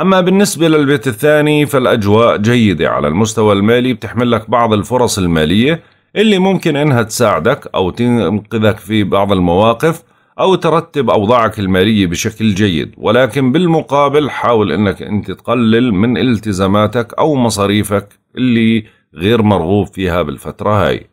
أما بالنسبة للبيت الثاني فالأجواء جيدة على المستوى المالي بتحمل لك بعض الفرص المالية اللي ممكن انها تساعدك او تنقذك في بعض المواقف او ترتب اوضاعك الماليه بشكل جيد ولكن بالمقابل حاول انك انت تقلل من التزاماتك او مصاريفك اللي غير مرغوب فيها بالفتره هاي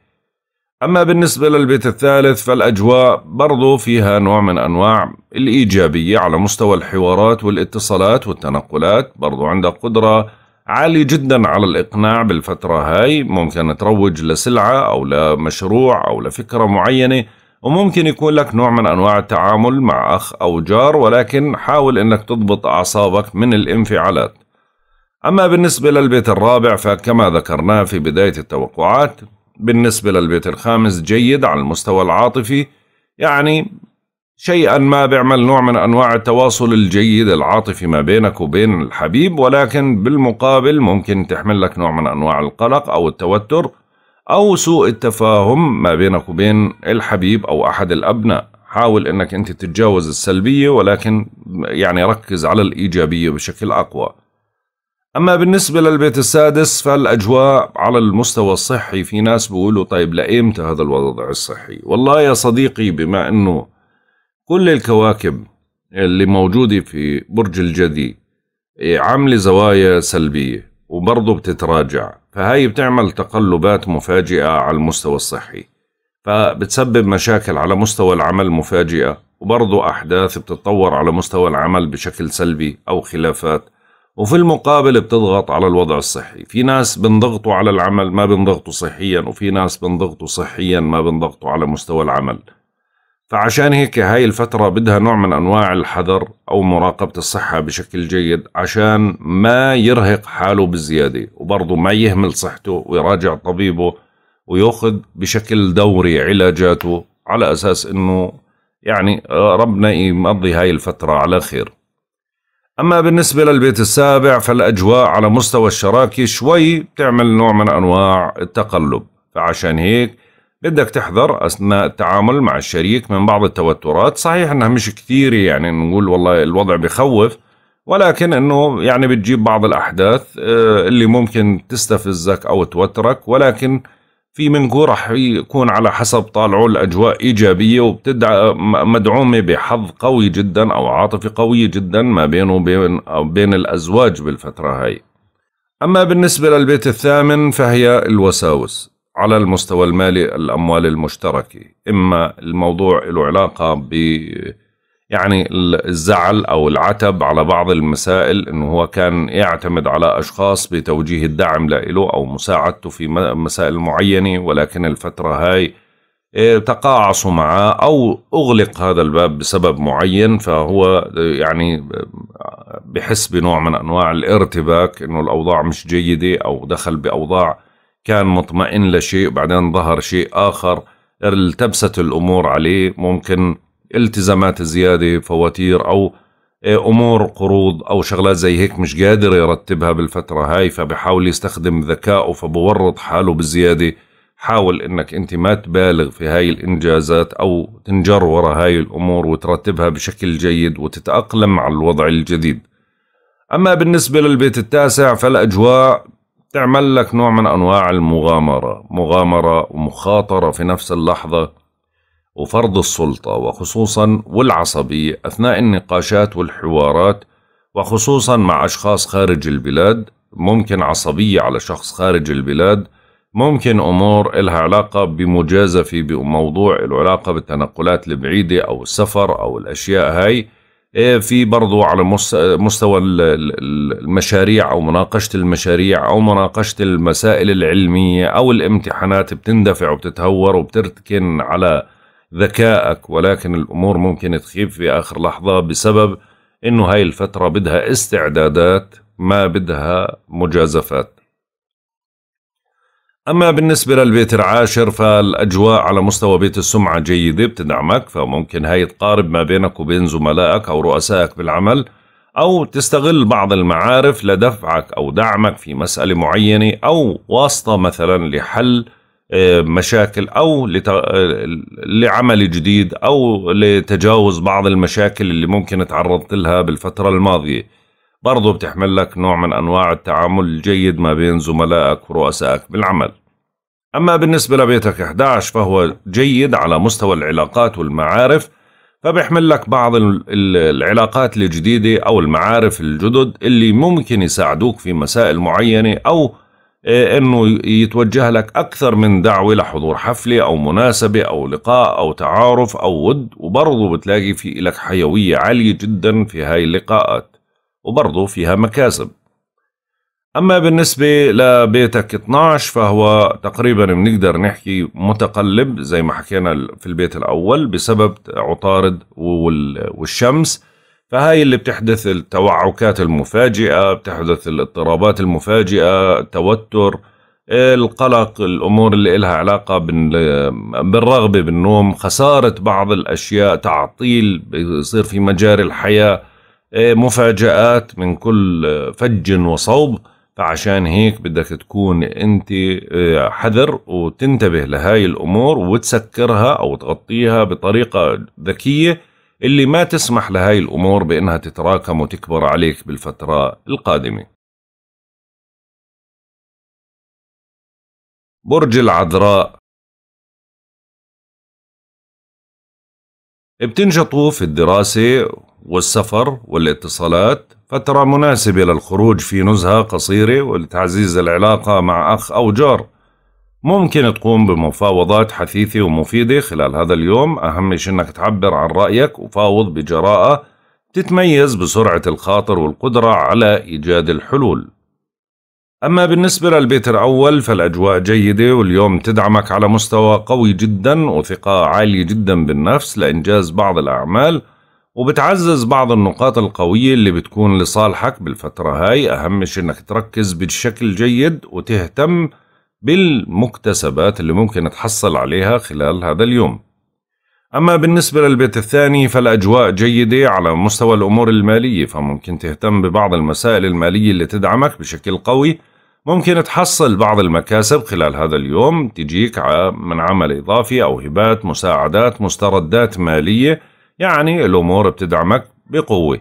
اما بالنسبه للبيت الثالث فالاجواء برضو فيها نوع من انواع الايجابيه على مستوى الحوارات والاتصالات والتنقلات برضو عندك قدره عالي جدا على الإقناع بالفترة هاي ممكن تروج لسلعة أو لمشروع أو لفكرة معينة وممكن يكون لك نوع من أنواع التعامل مع أخ أو جار ولكن حاول أنك تضبط أعصابك من الانفعالات أما بالنسبة للبيت الرابع فكما ذكرناه في بداية التوقعات بالنسبة للبيت الخامس جيد على المستوى العاطفي يعني شيئا ما بيعمل نوع من أنواع التواصل الجيد العاطفي ما بينك وبين الحبيب ولكن بالمقابل ممكن تحمل لك نوع من أنواع القلق أو التوتر أو سوء التفاهم ما بينك وبين الحبيب أو أحد الأبناء حاول أنك أنت تتجاوز السلبية ولكن يعني ركز على الإيجابية بشكل أقوى أما بالنسبة للبيت السادس فالأجواء على المستوى الصحي في ناس بيقولوا طيب لايمتى هذا الوضع الصحي والله يا صديقي بما أنه كل الكواكب اللي موجودة في برج الجدي إيه، عاملة زوايا سلبية وبرضه بتتراجع فهي بتعمل تقلبات مفاجئة على المستوى الصحي فبتسبب مشاكل على مستوى العمل مفاجئة وبرضه أحداث بتتطور على مستوى العمل بشكل سلبي أو خلافات وفي المقابل بتضغط على الوضع الصحي في ناس بنضغطوا على العمل ما بنضغطوا صحيا وفي ناس بنضغطوا صحيا ما بنضغطوا على مستوى العمل فعشان هيك هاي الفترة بدها نوع من أنواع الحذر أو مراقبة الصحة بشكل جيد عشان ما يرهق حاله بالزيادة وبرضه ما يهمل صحته ويراجع طبيبه ويأخذ بشكل دوري علاجاته على أساس أنه يعني ربنا يمضي هاي الفترة على خير أما بالنسبة للبيت السابع فالأجواء على مستوى الشراكة شوي بتعمل نوع من أنواع التقلب فعشان هيك بدك تحذر أثناء التعامل مع الشريك من بعض التوترات صحيح أنها مش كثيرة يعني نقول والله الوضع بخوف ولكن أنه يعني بتجيب بعض الأحداث آه، اللي ممكن تستفزك أو توترك ولكن في منكو رح يكون على حسب طالعه الأجواء إيجابية وبتدعى مدعومة بحظ قوي جدا أو عاطفة قوية جدا ما بينه وبين او بين الأزواج بالفترة هاي أما بالنسبة للبيت الثامن فهي الوساوس على المستوى المالي الأموال المشتركة إما الموضوع له علاقة ب يعني الزعل أو العتب على بعض المسائل إنه هو كان يعتمد على أشخاص بتوجيه الدعم له أو مساعدته في مسائل معينة ولكن الفترة هاي آه، تقاعصوا معه أو أغلق هذا الباب بسبب معين فهو آه، يعني آه، بحس بنوع من أنواع الارتباك إنه الأوضاع مش جيدة أو دخل بأوضاع كان مطمئن لشيء وبعدين ظهر شيء آخر التبست الأمور عليه ممكن التزامات زيادة فواتير أو إيه، أمور قروض أو شغلات زي هيك مش قادر يرتبها بالفترة هاي فبحاول يستخدم ذكائه فبورط حاله بالزيادة حاول انك انت ما تبالغ في هاي الانجازات او تنجر ورا هاي الامور وترتبها بشكل جيد وتتأقلم على الوضع الجديد اما بالنسبة للبيت التاسع فالاجواء تعمل لك نوع من أنواع المغامرة مغامرة ومخاطرة في نفس اللحظة وفرض السلطة وخصوصا والعصبية أثناء النقاشات والحوارات وخصوصا مع أشخاص خارج البلاد ممكن عصبية على شخص خارج البلاد ممكن أمور إلها علاقة بمجازفة بموضوع العلاقة علاقة بالتنقلات البعيدة أو السفر أو الأشياء هاي إيه، في برضو على مستوى المشاريع أو مناقشة المشاريع أو مناقشة المسائل العلمية أو الامتحانات بتندفع وبتتهور وبترتكن على ذكائك ولكن الأمور ممكن تخيب في آخر لحظة بسبب إنه هاي الفترة بدها استعدادات ما بدها مجازفات أما بالنسبة للبيت العاشر فالأجواء على مستوى بيت السمعة جيدة بتدعمك فممكن هاي تقارب ما بينك وبين زملائك أو رؤسائك بالعمل أو تستغل بعض المعارف لدفعك أو دعمك في مسألة معينة أو واسطة مثلا لحل آه، مشاكل أو آه، لعمل جديد أو لتجاوز بعض المشاكل اللي ممكن تعرضت لها بالفترة الماضية برضو بتحمل لك نوع من أنواع التعامل الجيد ما بين زملائك ورؤسائك بالعمل أما بالنسبة لبيتك 11 فهو جيد على مستوى العلاقات والمعارف فبيحمل لك بعض العلاقات الجديدة أو المعارف الجدد اللي ممكن يساعدوك في مسائل معينة أو آه، انه يتوجه لك اكثر من دعوه لحضور حفله او مناسبه او لقاء او تعارف او ود وبرضه بتلاقي في لك حيويه عاليه جدا في هاي اللقاءات وبرضه فيها مكاسب أما بالنسبة لبيتك 12 فهو تقريبا بنقدر نحكي متقلب زي ما حكينا في البيت الأول بسبب عطارد والشمس فهاي اللي بتحدث التوعكات المفاجئة بتحدث الاضطرابات المفاجئة التوتر القلق الأمور اللي إلها علاقة بالرغبة بالنوم خسارة بعض الأشياء تعطيل بيصير في مجاري الحياة مفاجآت من كل فج وصوب عشان هيك بدك تكون انت آه، حذر وتنتبه لهاي الامور وتسكرها او تغطيها بطريقه ذكيه اللي ما تسمح لهاي الامور بانها تتراكم وتكبر عليك بالفتره القادمه. برج العذراء بتنشطوا في الدراسة والسفر والاتصالات فترة مناسبة للخروج في نزهة قصيرة ولتعزيز العلاقة مع أخ أو جار ممكن تقوم بمفاوضات حثيثة ومفيدة خلال هذا اليوم أهم شيء أنك تعبر عن رأيك وفاوض بجراءة تتميز بسرعة الخاطر والقدرة على إيجاد الحلول أما بالنسبة للبيت الأول فالأجواء جيدة واليوم تدعمك على مستوى قوي جدا وثقة عالية جدا بالنفس لإنجاز بعض الأعمال وبتعزز بعض النقاط القوية اللي بتكون لصالحك بالفترة هاي أهم شيء إنك تركز بشكل جيد وتهتم بالمكتسبات اللي ممكن تحصل عليها خلال هذا اليوم أما بالنسبة للبيت الثاني فالأجواء جيدة على مستوى الأمور المالية فممكن تهتم ببعض المسائل المالية اللي تدعمك بشكل قوي ممكن تحصل بعض المكاسب خلال هذا اليوم تجيك من عمل إضافي أو هبات مساعدات مستردات مالية يعني الأمور بتدعمك بقوة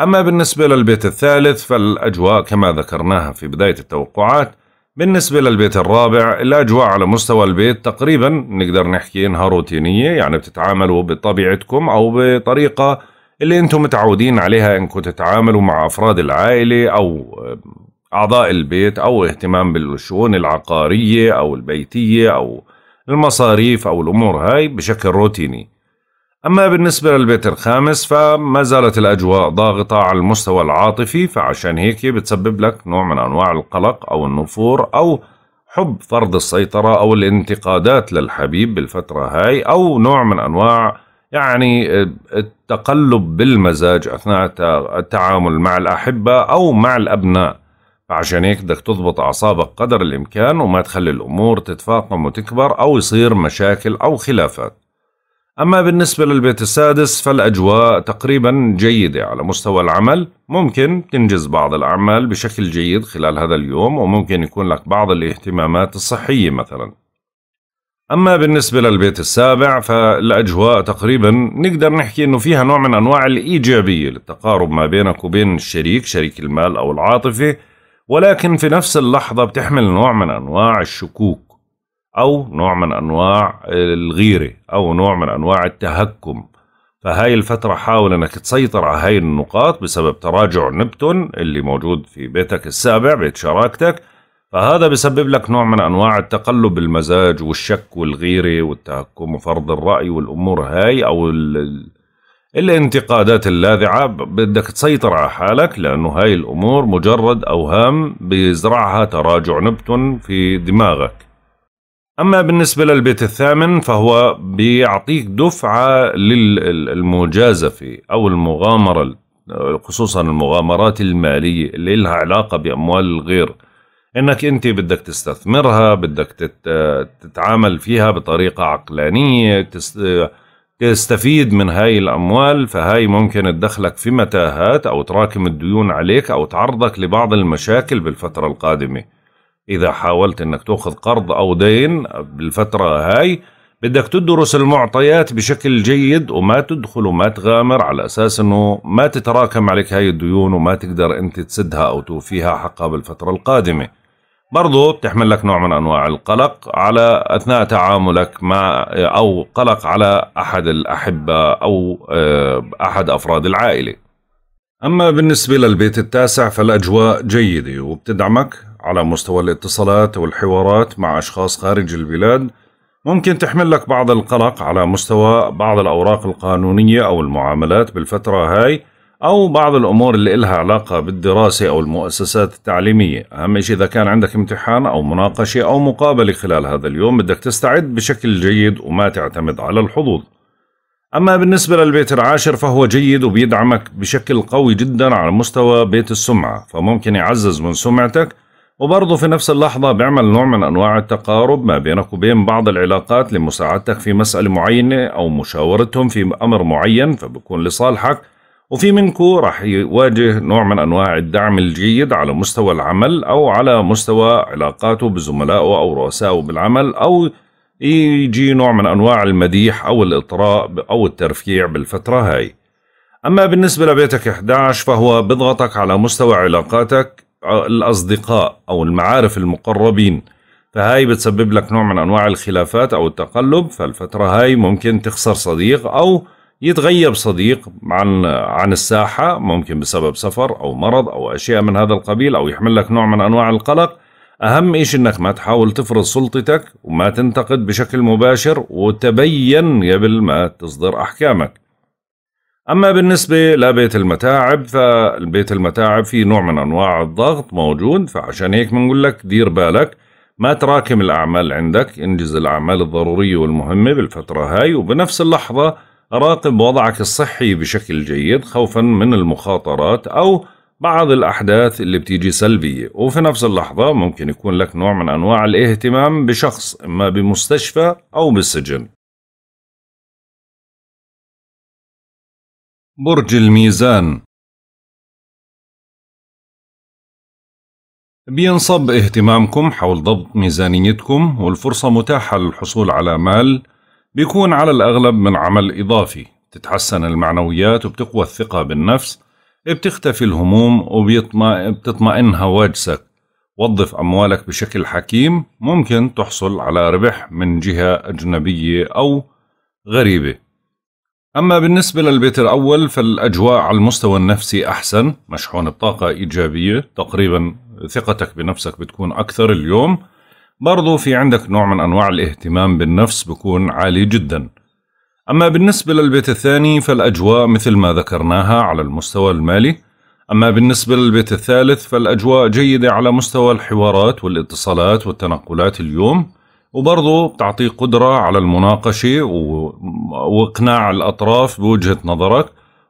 أما بالنسبة للبيت الثالث فالأجواء كما ذكرناها في بداية التوقعات بالنسبة للبيت الرابع الأجواء على مستوى البيت تقريبا نقدر نحكي إنها روتينية يعني بتتعاملوا بطبيعتكم أو بطريقة اللي أنتم متعودين عليها إنكم تتعاملوا مع أفراد العائلة أو أعضاء البيت أو اهتمام بالشؤون العقارية أو البيتية أو المصاريف أو الأمور هاي بشكل روتيني أما بالنسبة للبيت الخامس فما زالت الأجواء ضاغطة على المستوى العاطفي فعشان هيك بتسبب لك نوع من أنواع القلق أو النفور أو حب فرض السيطرة أو الانتقادات للحبيب بالفترة هاي أو نوع من أنواع يعني آه، التقلب بالمزاج أثناء التعامل مع الأحبة أو مع الأبناء فعشان هيك بدك تضبط أعصابك قدر الإمكان وما تخلي الأمور تتفاقم وتكبر أو يصير مشاكل أو خلافات أما بالنسبة للبيت السادس فالأجواء تقريبا جيدة على مستوى العمل ممكن تنجز بعض الأعمال بشكل جيد خلال هذا اليوم وممكن يكون لك بعض الاهتمامات الصحية مثلا أما بالنسبة للبيت السابع فالأجواء تقريبا نقدر نحكي أنه فيها نوع من أنواع الإيجابية للتقارب ما بينك وبين الشريك شريك المال أو العاطفة ولكن في نفس اللحظة بتحمل نوع من أنواع الشكوك أو نوع من أنواع الغيرة أو نوع من أنواع التهكم فهاي الفترة حاول أنك تسيطر على هاي النقاط بسبب تراجع نبتون اللي موجود في بيتك السابع بيت شراكتك فهذا بسبب لك نوع من أنواع التقلب المزاج والشك والغيرة والتهكم وفرض الرأي والأمور هاي أو الانتقادات اللاذعة بدك تسيطر على حالك لأنه هاي الأمور مجرد أوهام بيزرعها تراجع نبتون في دماغك أما بالنسبة للبيت الثامن فهو بيعطيك دفعة للمجازفة أو المغامرة خصوصا المغامرات المالية اللي لها علاقة بأموال الغير انك انت بدك تستثمرها بدك تتعامل فيها بطريقة عقلانية تستفيد من هاي الأموال فهاي ممكن تدخلك في متاهات أو تراكم الديون عليك أو تعرضك لبعض المشاكل بالفترة القادمة إذا حاولت أنك تأخذ قرض أو دين بالفترة هاي بدك تدرس المعطيات بشكل جيد وما تدخل وما تغامر على أساس أنه ما تتراكم عليك هاي الديون وما تقدر أنت تسدها أو توفيها حقها بالفترة القادمة برضو بتحمل لك نوع من أنواع القلق على أثناء تعاملك مع أو قلق على أحد الأحبة أو آه، أحد أفراد العائلة أما بالنسبة للبيت التاسع فالأجواء جيدة وبتدعمك على مستوى الاتصالات والحوارات مع أشخاص خارج البلاد ممكن تحمل لك بعض القلق على مستوى بعض الأوراق القانونية أو المعاملات بالفترة هاي أو بعض الأمور اللي إلها علاقة بالدراسة أو المؤسسات التعليمية أهم شيء إذا كان عندك امتحان أو مناقشة أو مقابلة خلال هذا اليوم بدك تستعد بشكل جيد وما تعتمد على الحظوظ أما بالنسبة للبيت العاشر فهو جيد وبيدعمك بشكل قوي جدا على مستوى بيت السمعة فممكن يعزز من سمعتك وبرضه في نفس اللحظة بيعمل نوع من أنواع التقارب ما بينك وبين بعض العلاقات لمساعدتك في مسألة معينة أو مشاورتهم في أمر معين فبكون لصالحك وفي منكو رح يواجه نوع من أنواع الدعم الجيد على مستوى العمل أو على مستوى علاقاته بزملائه أو رؤسائه بالعمل أو يجي نوع من أنواع المديح أو الإطراء أو الترفيع بالفترة هاي أما بالنسبة لبيتك 11 فهو بضغطك على مستوى علاقاتك الأصدقاء أو المعارف المقربين فهاي بتسبب لك نوع من أنواع الخلافات أو التقلب فالفترة هاي ممكن تخسر صديق أو يتغيب صديق عن عن الساحة ممكن بسبب سفر أو مرض أو أشياء من هذا القبيل أو يحمل لك نوع من أنواع القلق أهم شيء إنك ما تحاول تفرض سلطتك وما تنتقد بشكل مباشر وتبين قبل ما تصدر أحكامك أما بالنسبة لبيت المتاعب فبيت المتاعب في نوع من أنواع الضغط موجود فعشان هيك بنقول لك دير بالك ما تراكم الأعمال عندك انجز الأعمال الضرورية والمهمة بالفترة هاي وبنفس اللحظة راقب وضعك الصحي بشكل جيد خوفا من المخاطرات أو بعض الأحداث اللي بتيجي سلبية وفي نفس اللحظة ممكن يكون لك نوع من أنواع الاهتمام بشخص إما بمستشفى أو بالسجن برج الميزان بينصب اهتمامكم حول ضبط ميزانيتكم والفرصة متاحة للحصول على مال بيكون على الأغلب من عمل إضافي تتحسن المعنويات وبتقوى الثقة بالنفس بتختفي الهموم وبتطمئن هواجسك وظف أموالك بشكل حكيم ممكن تحصل على ربح من جهة أجنبية أو غريبة أما بالنسبة للبيت الأول فالأجواء على المستوى النفسي أحسن مشحون بطاقة إيجابية تقريبا ثقتك بنفسك بتكون أكثر اليوم برضو في عندك نوع من أنواع الاهتمام بالنفس بكون عالي جدا أما بالنسبة للبيت الثاني فالأجواء مثل ما ذكرناها على المستوى المالي أما بالنسبة للبيت الثالث فالأجواء جيدة على مستوى الحوارات والاتصالات والتنقلات اليوم وبرضه بتعطيه قدرة على المناقشة وإقناع الأطراف بوجهة نظرك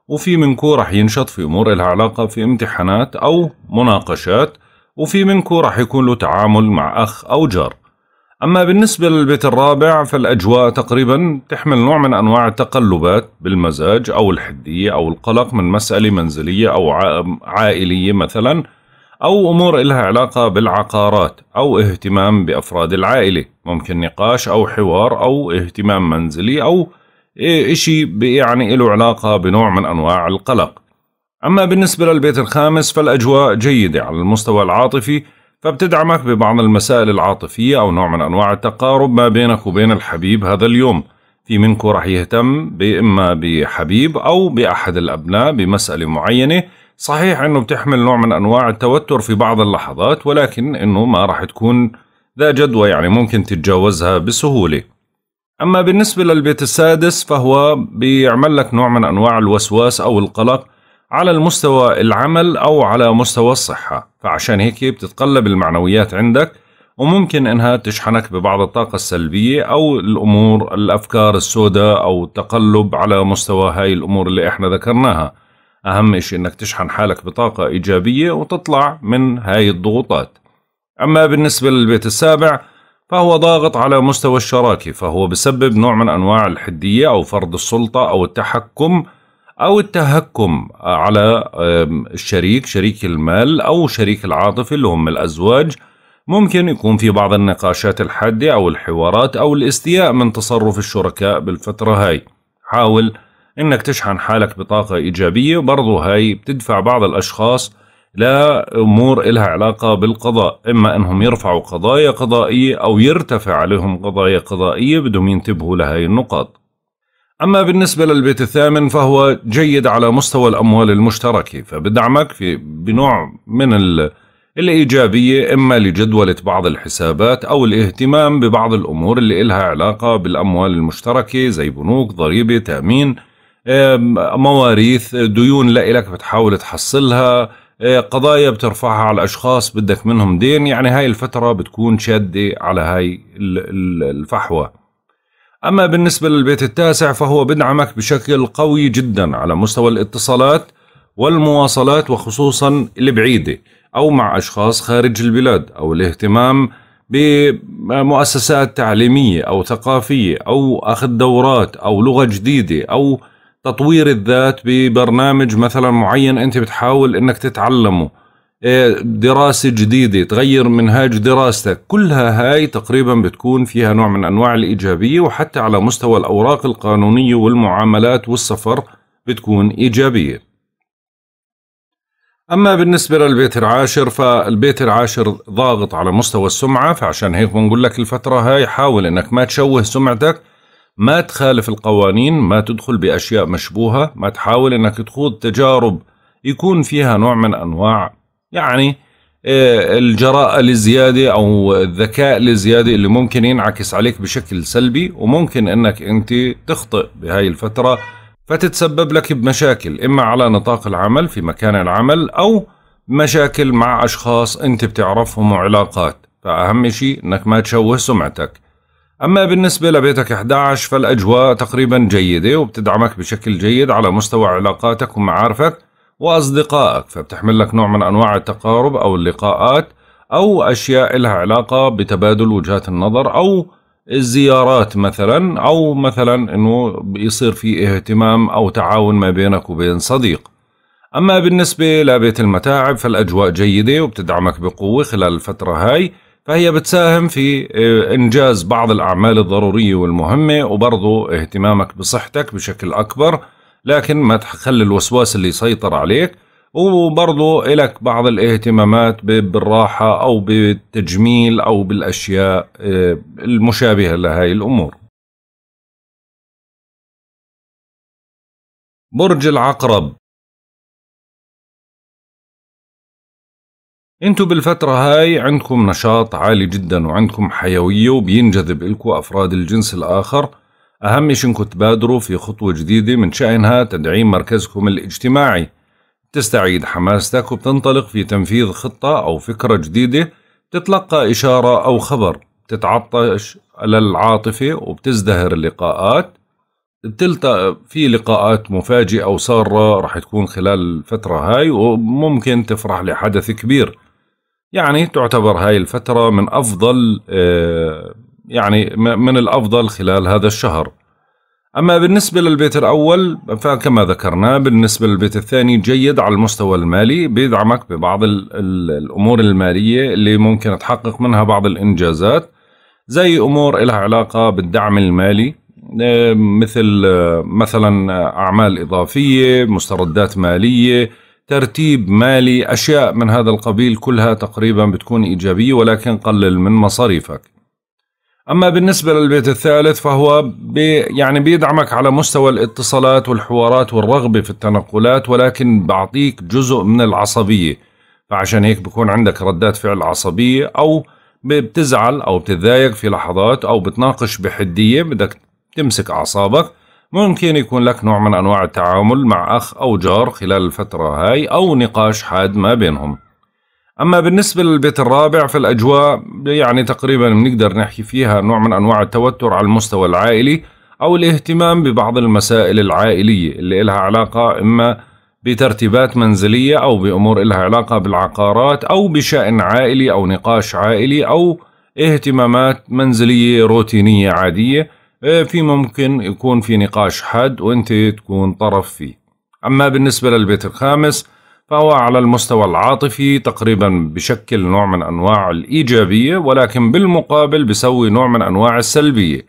وفي منكو رح ينشط في أمور لها علاقة في امتحانات أو مناقشات وفي منكو رح يكون له تعامل مع أخ أو جار أما بالنسبة للبيت الرابع فالأجواء تقريبا تحمل نوع من أنواع التقلبات بالمزاج أو الحدية أو القلق من مسألة منزلية أو عائلية مثلا أو أمور إلها علاقة بالعقارات أو اهتمام بأفراد العائلة ممكن نقاش أو حوار أو اهتمام منزلي أو إشي يعني له علاقة بنوع من أنواع القلق أما بالنسبة للبيت الخامس فالأجواء جيدة على المستوى العاطفي فبتدعمك ببعض المسائل العاطفية أو نوع من أنواع التقارب ما بينك وبين الحبيب هذا اليوم في منكم رح يهتم بإما بحبيب أو بأحد الأبناء بمسألة معينة صحيح انه بتحمل نوع من انواع التوتر في بعض اللحظات ولكن انه ما راح تكون ذا جدوى يعني ممكن تتجاوزها بسهوله. اما بالنسبه للبيت السادس فهو بيعمل لك نوع من انواع الوسواس او القلق على المستوى العمل او على مستوى الصحه، فعشان هيك بتتقلب المعنويات عندك وممكن انها تشحنك ببعض الطاقه السلبيه او الامور الافكار السوداء او التقلب على مستوى هاي الامور اللي احنا ذكرناها. أهم شيء أنك تشحن حالك بطاقة إيجابية وتطلع من هاي الضغوطات أما بالنسبة للبيت السابع فهو ضاغط على مستوى الشراكة فهو بسبب نوع من أنواع الحدية أو فرض السلطة أو التحكم أو التهكم على الشريك شريك المال أو شريك العاطفة اللي هم الأزواج ممكن يكون في بعض النقاشات الحادة أو الحوارات أو الاستياء من تصرف الشركاء بالفترة هاي حاول انك تشحن حالك بطاقة ايجابية برضو هاي بتدفع بعض الاشخاص لامور لها علاقة بالقضاء اما انهم يرفعوا قضايا قضائية او يرتفع عليهم قضايا قضائية بدهم ينتبهوا لهي النقاط أما بالنسبة للبيت الثامن فهو جيد على مستوى الأموال المشتركة فبدعمك في بنوع من الإيجابية إما لجدولة بعض الحسابات أو الاهتمام ببعض الأمور اللي إلها علاقة بالأموال المشتركة زي بنوك ضريبة تأمين مواريث ديون لإلك بتحاول تحصلها آه، قضايا بترفعها على أشخاص بدك منهم دين يعني هاي الفترة بتكون شادة على هاي الفحوى أما بالنسبة للبيت التاسع فهو بدعمك بشكل قوي جدا على مستوى الاتصالات والمواصلات وخصوصا البعيدة أو مع أشخاص خارج البلاد أو الاهتمام بمؤسسات تعليمية أو ثقافية أو أخذ دورات أو لغة جديدة أو تطوير الذات ببرنامج مثلا معين انت بتحاول انك تتعلمه إيه، دراسة جديدة تغير منهاج دراستك كلها هاي تقريبا بتكون فيها نوع من أنواع الإيجابية وحتى على مستوى الأوراق القانونية والمعاملات والسفر بتكون إيجابية أما بالنسبة للبيت العاشر فالبيت العاشر ضاغط على مستوى السمعة فعشان هيك بنقول لك الفترة هاي حاول أنك ما تشوه سمعتك ما تخالف القوانين ما تدخل بأشياء مشبوهة ما تحاول أنك تخوض تجارب يكون فيها نوع من أنواع يعني آه، الجراءة للزيادة أو الذكاء للزيادة اللي ممكن ينعكس عليك بشكل سلبي وممكن أنك أنت تخطئ بهاي الفترة فتتسبب لك بمشاكل إما على نطاق العمل في مكان العمل أو مشاكل مع أشخاص أنت بتعرفهم وعلاقات فأهم شيء أنك ما تشوه سمعتك أما بالنسبة لبيتك 11 فالأجواء تقريبا جيدة وبتدعمك بشكل جيد على مستوى علاقاتك ومعارفك وأصدقائك فبتحمل لك نوع من أنواع التقارب أو اللقاءات أو أشياء لها علاقة بتبادل وجهات النظر أو الزيارات مثلا أو مثلا أنه بيصير في اهتمام أو تعاون ما بينك وبين صديق أما بالنسبة لبيت المتاعب فالأجواء جيدة وبتدعمك بقوة خلال الفترة هاي فهي بتساهم في آه، إنجاز بعض الأعمال الضرورية والمهمة وبرضو اهتمامك بصحتك بشكل أكبر لكن ما تخلي الوسواس اللي يسيطر عليك وبرضو إلك بعض الاهتمامات بالراحة أو بالتجميل أو بالأشياء آه، المشابهة لهاي الأمور برج العقرب انتوا بالفترة هاي عندكم نشاط عالي جدا وعندكم حيوية وبينجذب لكم أفراد الجنس الآخر أهم شيء إنكم تبادروا في خطوة جديدة من شأنها تدعيم مركزكم الاجتماعي تستعيد حماستك وبتنطلق في تنفيذ خطة أو فكرة جديدة تتلقى إشارة أو خبر بتتعطش على العاطفة وبتزدهر اللقاءات بتلتقى في لقاءات مفاجئة وسارة رح تكون خلال الفترة هاي وممكن تفرح لحدث كبير يعني تعتبر هاي الفترة من أفضل آه، يعني من الأفضل خلال هذا الشهر أما بالنسبة للبيت الأول فكما ذكرنا بالنسبة للبيت الثاني جيد على المستوى المالي بيدعمك ببعض الأمور المالية اللي ممكن تحقق منها بعض الإنجازات زي أمور لها علاقة بالدعم المالي آه، مثل آه، مثلا أعمال إضافية مستردات مالية ترتيب مالي أشياء من هذا القبيل كلها تقريبا بتكون إيجابية ولكن قلل من مصاريفك أما بالنسبة للبيت الثالث فهو بي يعني بيدعمك على مستوى الاتصالات والحوارات والرغبة في التنقلات ولكن بعطيك جزء من العصبية فعشان هيك بكون عندك ردات فعل عصبية أو بتزعل أو بتتضايق في لحظات أو بتناقش بحدية بدك تمسك أعصابك ممكن يكون لك نوع من أنواع التعامل مع أخ أو جار خلال الفترة هاي أو نقاش حاد ما بينهم أما بالنسبة للبيت الرابع فالأجواء يعني تقريبا بنقدر نحكي فيها نوع من أنواع التوتر على المستوى العائلي أو الاهتمام ببعض المسائل العائلية اللي إلها علاقة إما بترتيبات منزلية أو بأمور إلها علاقة بالعقارات أو بشأن عائلي أو نقاش عائلي أو اهتمامات منزلية روتينية عادية إيه، في ممكن يكون في نقاش حاد وانت تكون طرف فيه اما بالنسبه للبيت الخامس فهو على المستوى العاطفي تقريبا بشكل نوع من انواع الايجابيه ولكن بالمقابل بسوي نوع من انواع السلبيه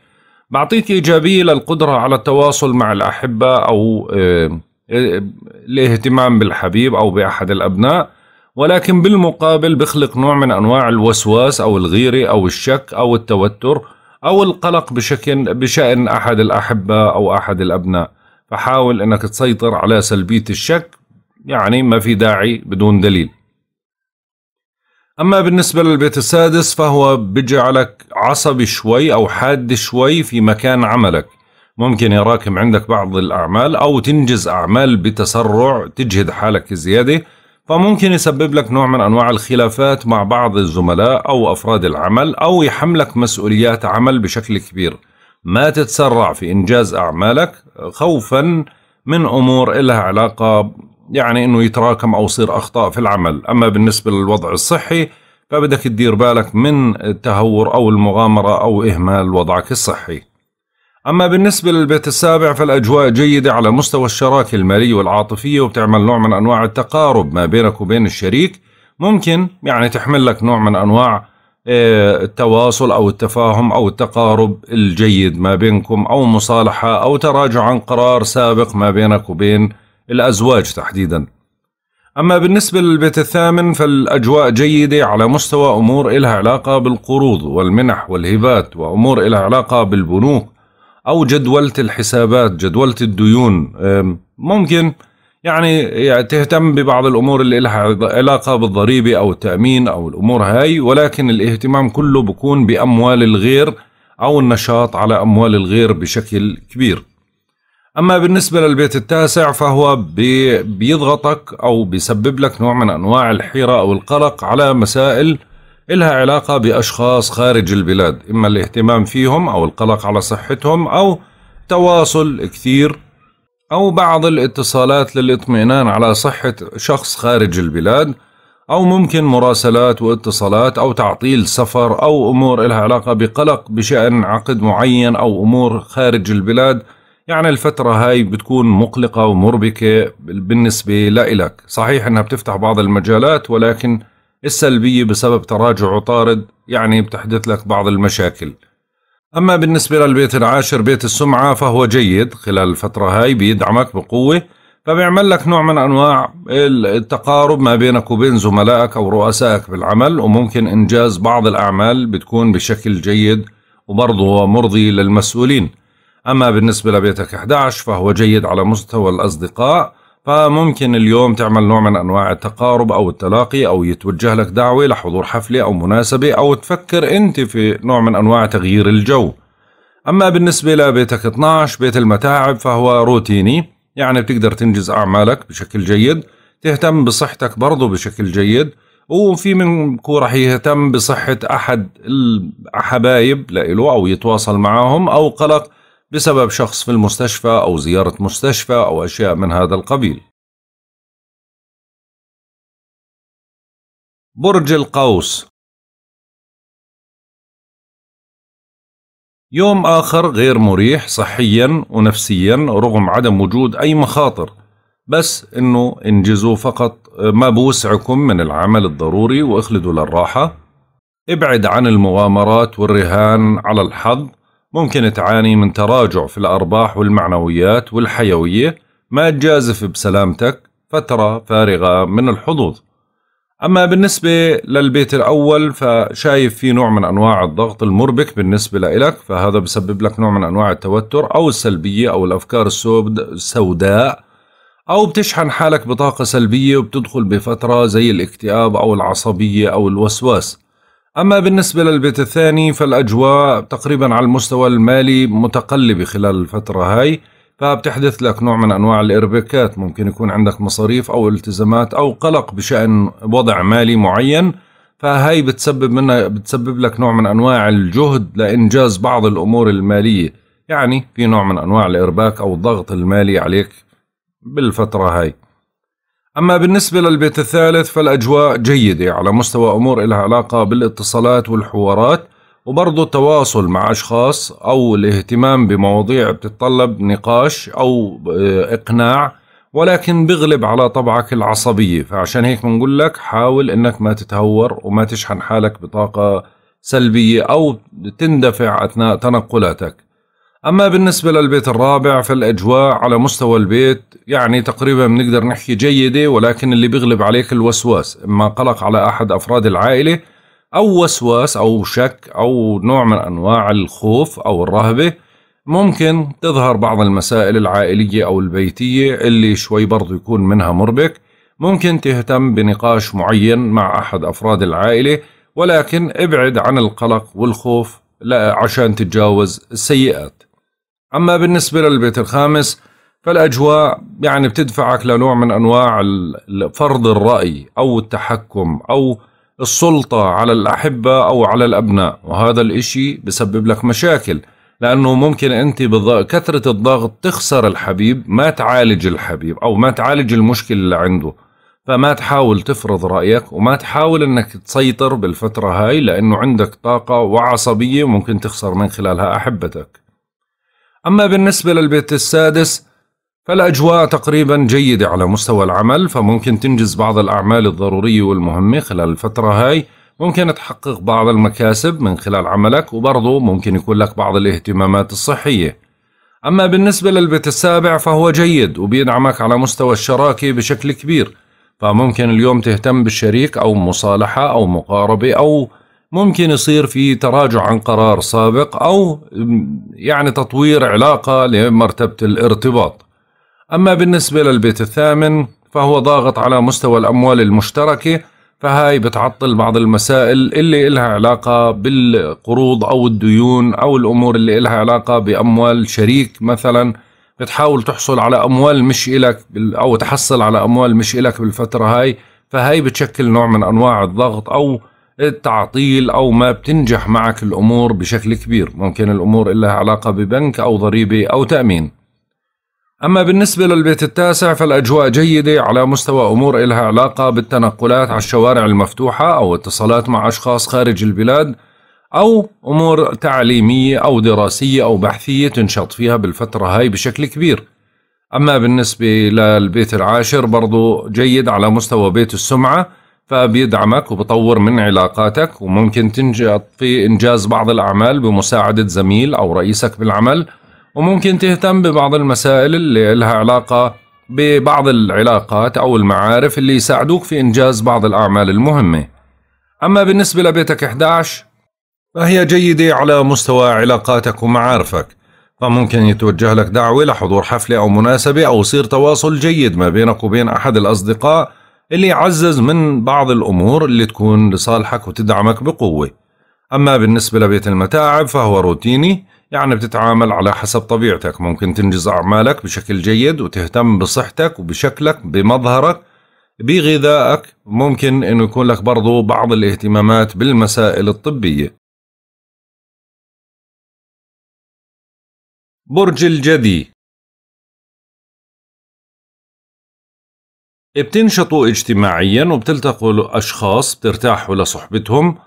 بعطيك ايجابيه للقدره على التواصل مع الاحبه او إيه، إيه، الاهتمام بالحبيب او باحد الابناء ولكن بالمقابل بخلق نوع من انواع الوسواس او الغيره او الشك او التوتر او القلق بشكل بشان احد الاحبه او احد الابناء فحاول انك تسيطر على سلبيه الشك يعني ما في داعي بدون دليل أما بالنسبة للبيت السادس فهو بيجعلك عصبي شوي أو حاد شوي في مكان عملك ممكن يراكم عندك بعض الأعمال أو تنجز أعمال بتسرع تجهد حالك زيادة فممكن يسبب لك نوع من أنواع الخلافات مع بعض الزملاء أو أفراد العمل أو يحملك مسؤوليات عمل بشكل كبير ما تتسرع في إنجاز أعمالك خوفا من أمور إلها علاقة يعني أنه يتراكم أو يصير أخطاء في العمل أما بالنسبة للوضع الصحي فبدك تدير بالك من التهور أو المغامرة أو إهمال وضعك الصحي أما بالنسبة للبيت السابع فالأجواء جيدة على مستوى الشراكة المالية والعاطفية وبتعمل نوع من أنواع التقارب ما بينك وبين الشريك ممكن يعني تحمل لك نوع من أنواع آه، التواصل أو التفاهم أو التقارب الجيد ما بينكم أو مصالحة أو تراجع عن قرار سابق ما بينك وبين الأزواج تحديدا أما بالنسبة للبيت الثامن فالأجواء جيدة على مستوى أمور إلها علاقة بالقروض والمنح والهبات وأمور إلها علاقة بالبنوك او جدولة الحسابات جدولة الديون ممكن يعني, يعني تهتم ببعض الامور اللي لها علاقه بالضريبه او التامين او الامور هاي ولكن الاهتمام كله بكون باموال الغير او النشاط على اموال الغير بشكل كبير. اما بالنسبه للبيت التاسع فهو بيضغطك او بيسبب لك نوع من انواع الحيره او القلق على مسائل إلها علاقة بأشخاص خارج البلاد إما الاهتمام فيهم أو القلق على صحتهم أو تواصل كثير أو بعض الاتصالات للإطمئنان على صحة شخص خارج البلاد أو ممكن مراسلات واتصالات أو تعطيل سفر أو أمور إلها علاقة بقلق بشأن عقد معين أو أمور خارج البلاد يعني الفترة هاي بتكون مقلقة ومربكة بالنسبة لإلك صحيح أنها بتفتح بعض المجالات ولكن السلبية بسبب تراجع طارد يعني بتحدث لك بعض المشاكل أما بالنسبة للبيت العاشر بيت السمعة فهو جيد خلال الفترة هاي بيدعمك بقوة فبيعمل لك نوع من أنواع التقارب ما بينك وبين زملائك أو رؤسائك بالعمل وممكن إنجاز بعض الأعمال بتكون بشكل جيد وبرضه مرضي للمسؤولين أما بالنسبة لبيتك 11 فهو جيد على مستوى الأصدقاء فممكن اليوم تعمل نوع من أنواع التقارب أو التلاقي أو يتوجه لك دعوة لحضور حفلة أو مناسبة أو تفكر أنت في نوع من أنواع تغيير الجو أما بالنسبة لبيتك 12 بيت المتاعب فهو روتيني يعني بتقدر تنجز أعمالك بشكل جيد تهتم بصحتك برضه بشكل جيد وفي منكم رح يهتم بصحة أحد الحبايب لإله أو يتواصل معهم أو قلق بسبب شخص في المستشفى أو زيارة مستشفى أو أشياء من هذا القبيل. برج القوس يوم آخر غير مريح صحيا ونفسيا رغم عدم وجود أي مخاطر بس إنه انجزوا فقط ما بوسعكم من العمل الضروري واخلدوا للراحة ابعد عن المغامرات والرهان على الحظ ممكن تعاني من تراجع في الأرباح والمعنويات والحيوية ما تجازف بسلامتك فترة فارغة من الحظوظ أما بالنسبة للبيت الأول فشايف في نوع من أنواع الضغط المربك بالنسبة لإلك فهذا بسبب لك نوع من أنواع التوتر أو السلبية أو الأفكار السوداء أو بتشحن حالك بطاقة سلبية وبتدخل بفترة زي الاكتئاب أو العصبية أو الوسواس أما بالنسبة للبيت الثاني فالأجواء تقريبا على المستوى المالي متقلبة خلال الفترة هاي فبتحدث لك نوع من أنواع الإرباكات ممكن يكون عندك مصاريف أو التزامات أو قلق بشأن وضع مالي معين فهاي بتسبب منها بتسبب لك نوع من أنواع الجهد لإنجاز بعض الأمور المالية يعني في نوع من أنواع الإرباك أو الضغط المالي عليك بالفترة هاي أما بالنسبة للبيت الثالث فالأجواء جيدة على مستوى أمور إلها علاقة بالاتصالات والحوارات وبرضه التواصل مع أشخاص أو الاهتمام بمواضيع بتتطلب نقاش أو آه، إقناع ولكن بغلب على طبعك العصبية فعشان هيك بنقول لك حاول أنك ما تتهور وما تشحن حالك بطاقة سلبية أو تندفع أثناء تنقلاتك أما بالنسبة للبيت الرابع فالأجواء على مستوى البيت يعني تقريبا بنقدر نحكي جيدة ولكن اللي بيغلب عليك الوسواس إما قلق على أحد أفراد العائلة أو وسواس أو شك أو نوع من أنواع الخوف أو الرهبة ممكن تظهر بعض المسائل العائلية أو البيتية اللي شوي برضو يكون منها مربك ممكن تهتم بنقاش معين مع أحد أفراد العائلة ولكن ابعد عن القلق والخوف لا عشان تتجاوز السيئات أما بالنسبة للبيت الخامس فالأجواء يعني بتدفعك لنوع من أنواع فرض الرأي أو التحكم أو السلطة على الأحبة أو على الأبناء وهذا الإشي بسبب لك مشاكل لأنه ممكن أنت بكثرة الضغط تخسر الحبيب ما تعالج الحبيب أو ما تعالج المشكلة اللي عنده فما تحاول تفرض رأيك وما تحاول أنك تسيطر بالفترة هاي لأنه عندك طاقة وعصبية ممكن تخسر من خلالها أحبتك أما بالنسبة للبيت السادس فالأجواء تقريبا جيدة على مستوى العمل فممكن تنجز بعض الأعمال الضرورية والمهمة خلال الفترة هاي ممكن تحقق بعض المكاسب من خلال عملك وبرضه ممكن يكون لك بعض الاهتمامات الصحية أما بالنسبة للبيت السابع فهو جيد وبيدعمك على مستوى الشراكة بشكل كبير فممكن اليوم تهتم بالشريك أو مصالحة أو مقاربة أو ممكن يصير في تراجع عن قرار سابق او يعني تطوير علاقه لمرتبه الارتباط. اما بالنسبه للبيت الثامن فهو ضاغط على مستوى الاموال المشتركه فهاي بتعطل بعض المسائل اللي إلها علاقة بالقروض أو الديون أو الأمور اللي إلها علاقة بأموال شريك مثلا بتحاول تحصل على أموال مش إلك أو تحصل على أموال مش إلك بالفترة هاي فهاي بتشكل نوع من أنواع الضغط أو التعطيل او ما بتنجح معك الامور بشكل كبير ممكن الامور لها علاقه ببنك او ضريبه او تامين أما بالنسبة للبيت التاسع فالأجواء جيدة على مستوى أمور إلها علاقة بالتنقلات على الشوارع المفتوحة أو اتصالات مع أشخاص خارج البلاد أو أمور تعليمية أو دراسية أو بحثية تنشط فيها بالفترة هاي بشكل كبير أما بالنسبة للبيت العاشر برضو جيد على مستوى بيت السمعة فبيدعمك وبطور من علاقاتك وممكن تنجح في إنجاز بعض الأعمال بمساعدة زميل أو رئيسك بالعمل وممكن تهتم ببعض المسائل اللي لها علاقة ببعض العلاقات أو المعارف اللي يساعدوك في إنجاز بعض الأعمال المهمة أما بالنسبة لبيتك 11 فهي جيدة على مستوى علاقاتك ومعارفك فممكن يتوجه لك دعوة لحضور حفلة أو مناسبة أو يصير تواصل جيد ما بينك وبين أحد الأصدقاء اللي يعزز من بعض الأمور اللي تكون لصالحك وتدعمك بقوة أما بالنسبة لبيت المتاعب فهو روتيني يعني بتتعامل على حسب طبيعتك ممكن تنجز أعمالك بشكل جيد وتهتم بصحتك وبشكلك بمظهرك بغذائك ممكن أنه يكون لك برضو بعض الاهتمامات بالمسائل الطبية برج الجدي بتنشطوا اجتماعيا وبتلتقوا أشخاص بترتاحوا لصحبتهم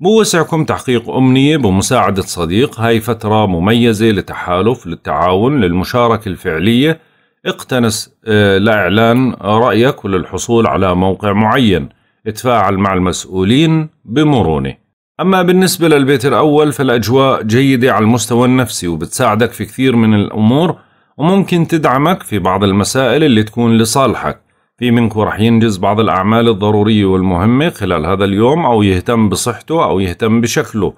بوسعكم تحقيق أمنية بمساعدة صديق هاي فترة مميزة لتحالف للتعاون للمشاركة الفعلية اقتنس آه، لإعلان رأيك وللحصول على موقع معين اتفاعل مع المسؤولين بمرونة أما بالنسبة للبيت الأول فالأجواء جيدة على المستوى النفسي وبتساعدك في كثير من الأمور وممكن تدعمك في بعض المسائل اللي تكون لصالحك في منكم رح ينجز بعض الأعمال الضرورية والمهمة خلال هذا اليوم أو يهتم بصحته أو يهتم بشكله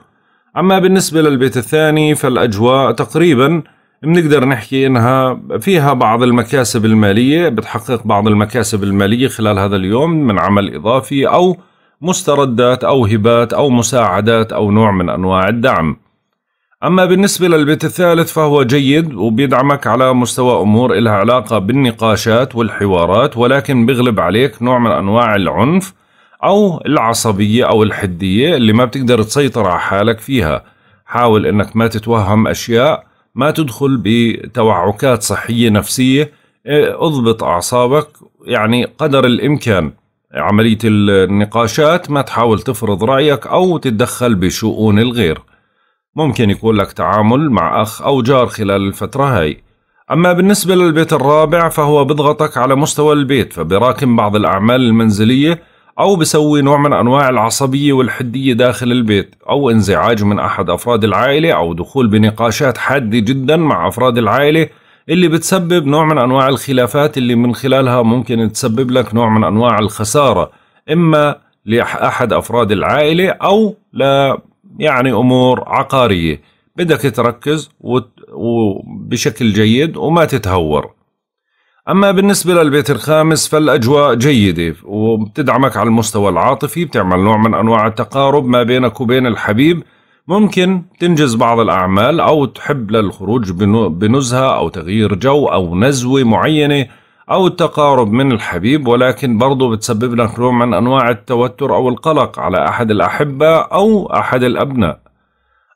أما بالنسبة للبيت الثاني فالأجواء تقريبا بنقدر نحكي إنها فيها بعض المكاسب المالية بتحقق بعض المكاسب المالية خلال هذا اليوم من عمل إضافي أو مستردات أو هبات أو مساعدات أو نوع من أنواع الدعم أما بالنسبة للبيت الثالث فهو جيد وبيدعمك على مستوى أمور إلها علاقة بالنقاشات والحوارات ولكن بيغلب عليك نوع من أنواع العنف أو العصبية أو الحدية اللي ما بتقدر تسيطر على حالك فيها حاول أنك ما تتوهم أشياء ما تدخل بتوعكات صحية نفسية إيه، اضبط أعصابك يعني قدر الإمكان عملية النقاشات ما تحاول تفرض رأيك أو تتدخل بشؤون الغير ممكن يكون لك تعامل مع أخ أو جار خلال الفترة هاي أما بالنسبة للبيت الرابع فهو بضغطك على مستوى البيت فبراكم بعض الأعمال المنزلية أو بسوي نوع من أنواع العصبية والحدية داخل البيت أو انزعاج من أحد أفراد العائلة أو دخول بنقاشات حادة جدا مع أفراد العائلة اللي بتسبب نوع من أنواع الخلافات اللي من خلالها ممكن تسبب لك نوع من أنواع الخسارة إما لأحد أفراد العائلة أو ل يعني أمور عقارية بدك تركز وبشكل جيد وما تتهور أما بالنسبة للبيت الخامس فالأجواء جيدة وبتدعمك على المستوى العاطفي بتعمل نوع من أنواع التقارب ما بينك وبين الحبيب ممكن تنجز بعض الأعمال أو تحب للخروج بنزهة أو تغيير جو أو نزوة معينة أو التقارب من الحبيب ولكن برضو بتسبب لك نوع من أنواع التوتر أو القلق على أحد الأحبة أو أحد الأبناء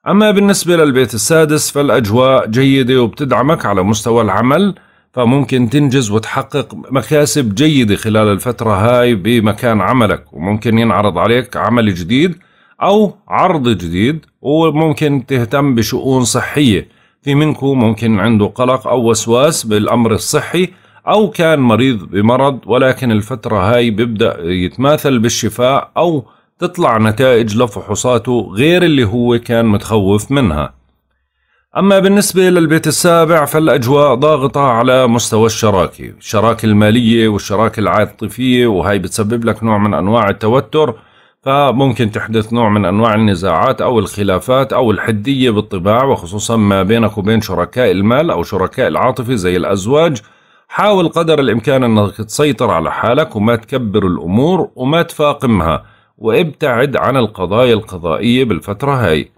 أما بالنسبة للبيت السادس فالأجواء جيدة وبتدعمك على مستوى العمل فممكن تنجز وتحقق مكاسب جيدة خلال الفترة هاي بمكان عملك وممكن ينعرض عليك عمل جديد أو عرض جديد وممكن تهتم بشؤون صحية في منكم ممكن عنده قلق أو وسواس بالأمر الصحي أو كان مريض بمرض ولكن الفترة هاي بيبدأ يتماثل بالشفاء أو تطلع نتائج لفحوصاته غير اللي هو كان متخوف منها أما بالنسبة للبيت السابع فالأجواء ضاغطة على مستوى الشراكة الشراكة المالية والشراكة العاطفية وهي بتسبب لك نوع من أنواع التوتر فممكن تحدث نوع من أنواع النزاعات أو الخلافات أو الحدية بالطباع وخصوصا ما بينك وبين شركاء المال أو شركاء العاطفة زي الأزواج حاول قدر الإمكان أنك تسيطر على حالك وما تكبر الأمور وما تفاقمها وابتعد عن القضايا القضائية بالفترة هاي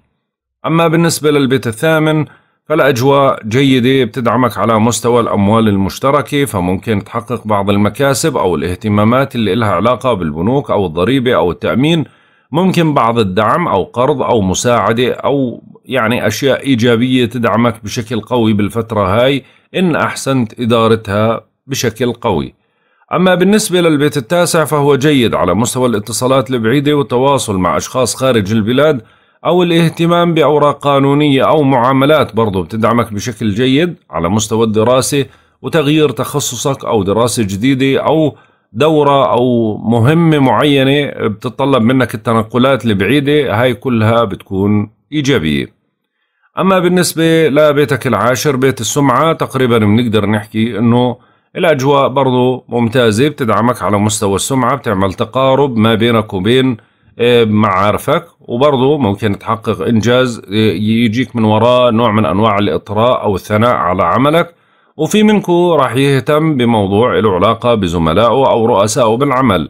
أما بالنسبة للبيت الثامن فالأجواء جيدة بتدعمك على مستوى الأموال المشتركة فممكن تحقق بعض المكاسب أو الاهتمامات اللي لها علاقة بالبنوك أو الضريبة أو التأمين ممكن بعض الدعم أو قرض أو مساعدة أو يعني أشياء إيجابية تدعمك بشكل قوي بالفترة هاي إن أحسنت إدارتها بشكل قوي أما بالنسبة للبيت التاسع فهو جيد على مستوى الاتصالات البعيدة والتواصل مع أشخاص خارج البلاد أو الاهتمام بأوراق قانونية أو معاملات برضو بتدعمك بشكل جيد على مستوى الدراسة وتغيير تخصصك أو دراسة جديدة أو دورة أو مهمة معينة بتطلب منك التنقلات البعيدة هاي كلها بتكون إيجابية أما بالنسبة لبيتك العاشر بيت السمعة تقريبا بنقدر نحكي أنه الأجواء برضو ممتازة بتدعمك على مستوى السمعة بتعمل تقارب ما بينك وبين آه، معارفك وبرضو ممكن تحقق إنجاز آه، يجيك من وراء نوع من أنواع الإطراء أو الثناء على عملك وفي منكم راح يهتم بموضوع له علاقة بزملائه أو رؤسائه بالعمل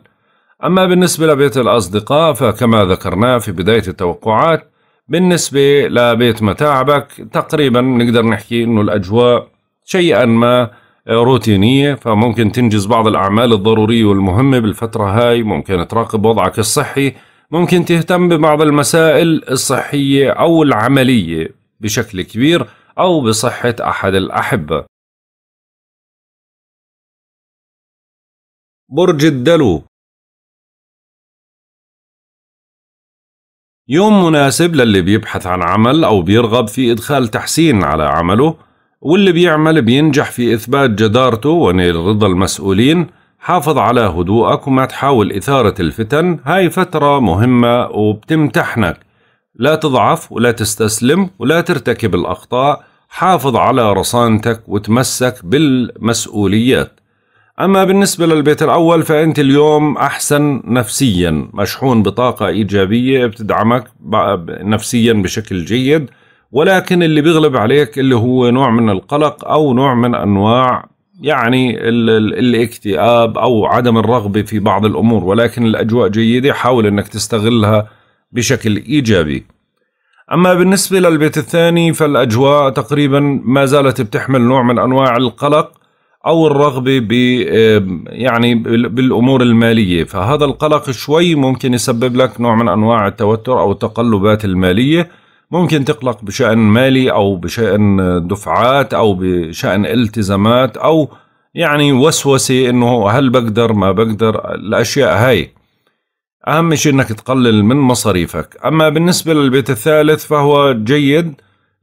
أما بالنسبة لبيت الأصدقاء فكما ذكرناه في بداية التوقعات بالنسبة لبيت متاعبك تقريبا نقدر نحكي أنه الأجواء شيئا ما روتينية فممكن تنجز بعض الأعمال الضرورية والمهمة بالفترة هاي ممكن تراقب وضعك الصحي ممكن تهتم ببعض المسائل الصحية أو العملية بشكل كبير أو بصحة أحد الأحبة برج الدلو يوم مناسب للي بيبحث عن عمل أو بيرغب في إدخال تحسين على عمله واللي بيعمل بينجح في إثبات جدارته ونيل رضا المسؤولين حافظ على هدوءك وما تحاول إثارة الفتن هاي فترة مهمة وبتمتحنك لا تضعف ولا تستسلم ولا ترتكب الأخطاء حافظ على رصانتك وتمسك بالمسؤوليات أما بالنسبة للبيت الأول فأنت اليوم أحسن نفسيا مشحون بطاقة إيجابية بتدعمك نفسيا بشكل جيد ولكن اللي بيغلب عليك اللي هو نوع من القلق أو نوع من أنواع يعني ال ال الاكتئاب أو عدم الرغبة في بعض الأمور ولكن الأجواء جيدة حاول أنك تستغلها بشكل إيجابي أما بالنسبة للبيت الثاني فالأجواء تقريبا ما زالت بتحمل نوع من أنواع القلق او الرغبه ب يعني بالامور الماليه فهذا القلق شوي ممكن يسبب لك نوع من انواع التوتر او التقلبات الماليه ممكن تقلق بشان مالي او بشان دفعات او بشان التزامات او يعني وسوسه انه هل بقدر ما بقدر الاشياء هاي اهم شيء انك تقلل من مصاريفك اما بالنسبه للبيت الثالث فهو جيد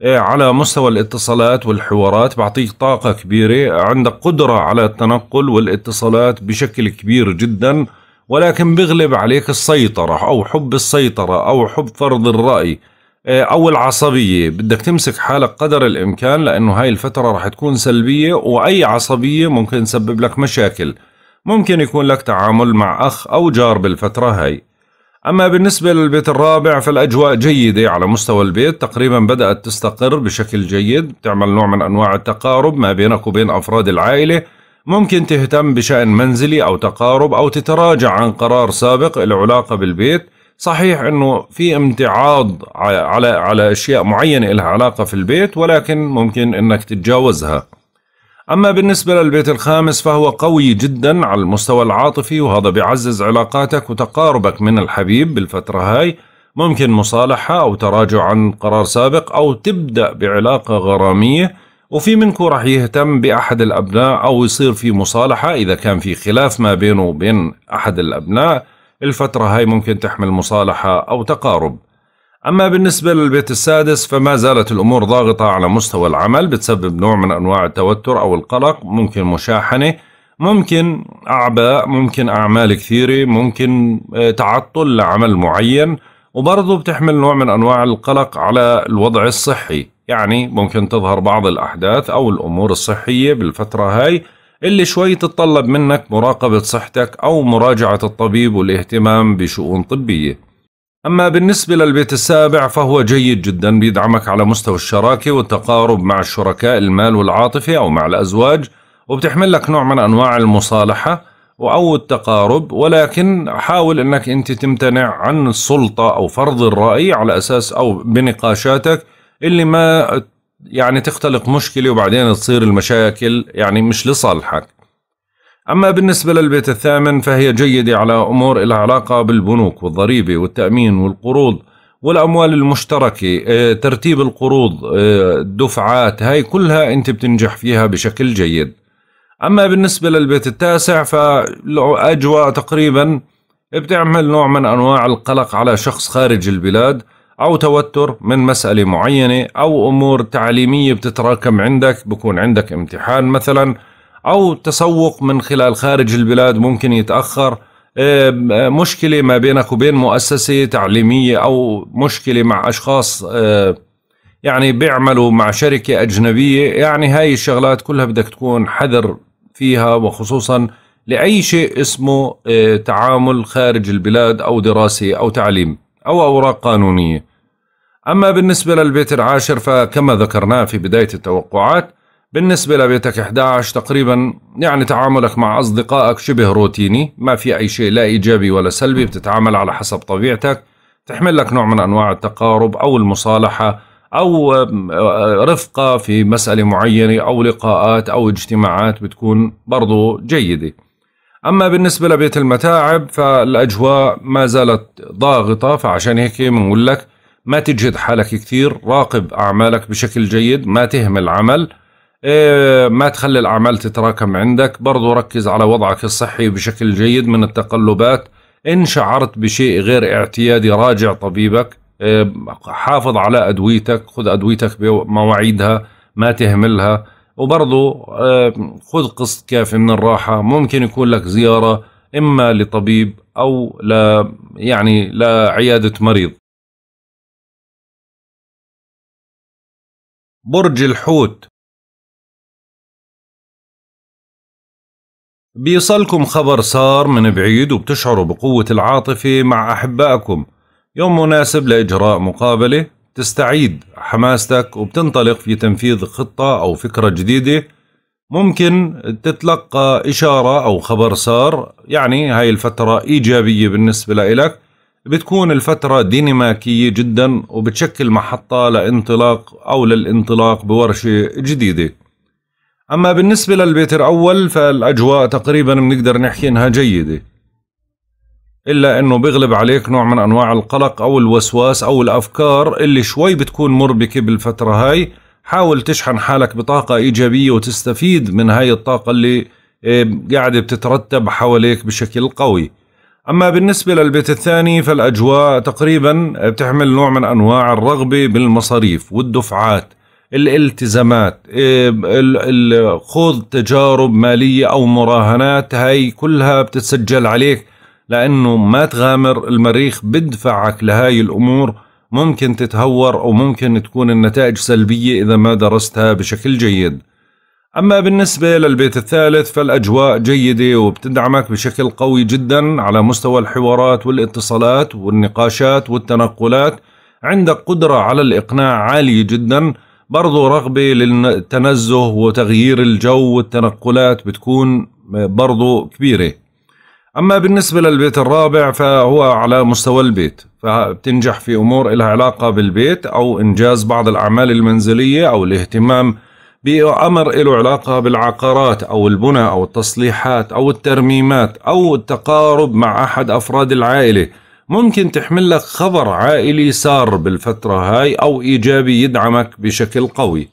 إيه، على مستوى الاتصالات والحوارات بعطيك طاقة كبيرة عندك قدرة على التنقل والاتصالات بشكل كبير جدا ولكن بغلب عليك السيطرة أو حب السيطرة أو حب فرض الرأي إيه، أو العصبية بدك تمسك حالك قدر الإمكان لأنه هاي الفترة رح تكون سلبية وأي عصبية ممكن تسبب لك مشاكل ممكن يكون لك تعامل مع أخ أو جار بالفترة هاي أما بالنسبة للبيت الرابع فالأجواء جيدة على مستوى البيت تقريبا بدأت تستقر بشكل جيد تعمل نوع من أنواع التقارب ما بينك وبين أفراد العائلة ممكن تهتم بشأن منزلي أو تقارب أو تتراجع عن قرار سابق له علاقة بالبيت صحيح أنه في امتعاض على, على أشياء معينة لها علاقة في البيت ولكن ممكن أنك تتجاوزها أما بالنسبة للبيت الخامس فهو قوي جدا على المستوى العاطفي وهذا بيعزز علاقاتك وتقاربك من الحبيب بالفترة هاي ممكن مصالحة أو تراجع عن قرار سابق أو تبدأ بعلاقة غرامية وفي منكم راح يهتم بأحد الأبناء أو يصير في مصالحة إذا كان في خلاف ما بينه وبين أحد الأبناء الفترة هاي ممكن تحمل مصالحة أو تقارب أما بالنسبة للبيت السادس فما زالت الأمور ضاغطة على مستوى العمل بتسبب نوع من أنواع التوتر أو القلق ممكن مشاحنة ممكن أعباء ممكن أعمال كثيرة ممكن آه، تعطل لعمل معين وبرضه بتحمل نوع من أنواع القلق على الوضع الصحي يعني ممكن تظهر بعض الأحداث أو الأمور الصحية بالفترة هاي اللي شوي تتطلب منك مراقبة صحتك أو مراجعة الطبيب والاهتمام بشؤون طبية أما بالنسبة للبيت السابع فهو جيد جدا بيدعمك على مستوى الشراكة والتقارب مع الشركاء المال والعاطفة أو مع الأزواج وبتحمل لك نوع من أنواع المصالحة أو التقارب ولكن حاول أنك أنت تمتنع عن السلطة أو فرض الرأي على أساس أو بنقاشاتك اللي ما يعني تختلق مشكلة وبعدين تصير المشاكل يعني مش لصالحك أما بالنسبة للبيت الثامن فهي جيدة على أمور إلى علاقة بالبنوك والضريبة والتأمين والقروض والأموال المشتركة آه، ترتيب القروض الدفعات آه، هاي كلها أنت بتنجح فيها بشكل جيد أما بالنسبة للبيت التاسع فله أجواء تقريبا بتعمل نوع من أنواع القلق على شخص خارج البلاد أو توتر من مسألة معينة أو أمور تعليمية بتتراكم عندك بكون عندك امتحان مثلا او تسوق من خلال خارج البلاد ممكن يتاخر آه، مشكله ما بينك وبين مؤسسه تعليميه او مشكله مع اشخاص آه، يعني بيعملوا مع شركه اجنبيه يعني هاي الشغلات كلها بدك تكون حذر فيها وخصوصا لاي شيء اسمه آه، تعامل خارج البلاد او دراسه او تعليم او اوراق قانونيه اما بالنسبه للبيت العاشر فكما ذكرناه في بدايه التوقعات بالنسبة لبيتك 11 تقريبا يعني تعاملك مع أصدقائك شبه روتيني ما في أي شيء لا إيجابي ولا سلبي بتتعامل على حسب طبيعتك تحمل لك نوع من أنواع التقارب أو المصالحة أو آه، رفقة في مسألة معينة أو لقاءات أو اجتماعات بتكون برضو جيدة أما بالنسبة لبيت المتاعب فالأجواء ما زالت ضاغطة فعشان هيك بنقول لك ما تجهد حالك كثير راقب أعمالك بشكل جيد ما تهمل عمل إيه، ما تخلي الأعمال تتراكم عندك برضو ركز على وضعك الصحي بشكل جيد من التقلبات إن شعرت بشيء غير اعتيادي راجع طبيبك إيه، حافظ على أدويتك خذ أدويتك بمواعيدها ما تهملها وبرضو إيه، خذ قسط كافي من الراحة ممكن يكون لك زيارة إما لطبيب أو لا يعني لعيادة مريض برج الحوت بيصلكم خبر سار من بعيد وبتشعروا بقوة العاطفة مع أحبائكم يوم مناسب لإجراء مقابلة تستعيد حماستك وبتنطلق في تنفيذ خطة أو فكرة جديدة ممكن تتلقى إشارة أو خبر سار يعني هاي الفترة إيجابية بالنسبة لإلك بتكون الفترة ديناميكية جدا وبتشكل محطة لانطلاق أو للانطلاق بورشة جديدة أما بالنسبة للبيت الأول فالأجواء تقريبا بنقدر نحكي إنها جيدة إلا إنه بيغلب عليك نوع من أنواع القلق أو الوسواس أو الأفكار اللي شوي بتكون مربكة بالفترة هاي حاول تشحن حالك بطاقة إيجابية وتستفيد من هاي الطاقة اللي إيه، قاعدة بتترتب حواليك بشكل قوي أما بالنسبة للبيت الثاني فالأجواء تقريبا بتحمل نوع من أنواع الرغبة بالمصاريف والدفعات الالتزامات إيه، خوض تجارب مالية أو مراهنات هاي كلها بتتسجل عليك لأنه ما تغامر المريخ بدفعك لهاي الأمور ممكن تتهور أو ممكن تكون النتائج سلبية إذا ما درستها بشكل جيد أما بالنسبة للبيت الثالث فالأجواء جيدة وبتدعمك بشكل قوي جدا على مستوى الحوارات والاتصالات والنقاشات والتنقلات عندك قدرة على الإقناع عالية جداً برضو رغبة للتنزه وتغيير الجو والتنقلات بتكون برضو كبيرة أما بالنسبة للبيت الرابع فهو على مستوى البيت فبتنجح في أمور لها علاقة بالبيت أو إنجاز بعض الأعمال المنزلية أو الاهتمام بأمر له علاقة بالعقارات أو البناء أو التصليحات أو الترميمات أو التقارب مع أحد أفراد العائلة ممكن تحمل لك خبر عائلي سار بالفترة هاي أو إيجابي يدعمك بشكل قوي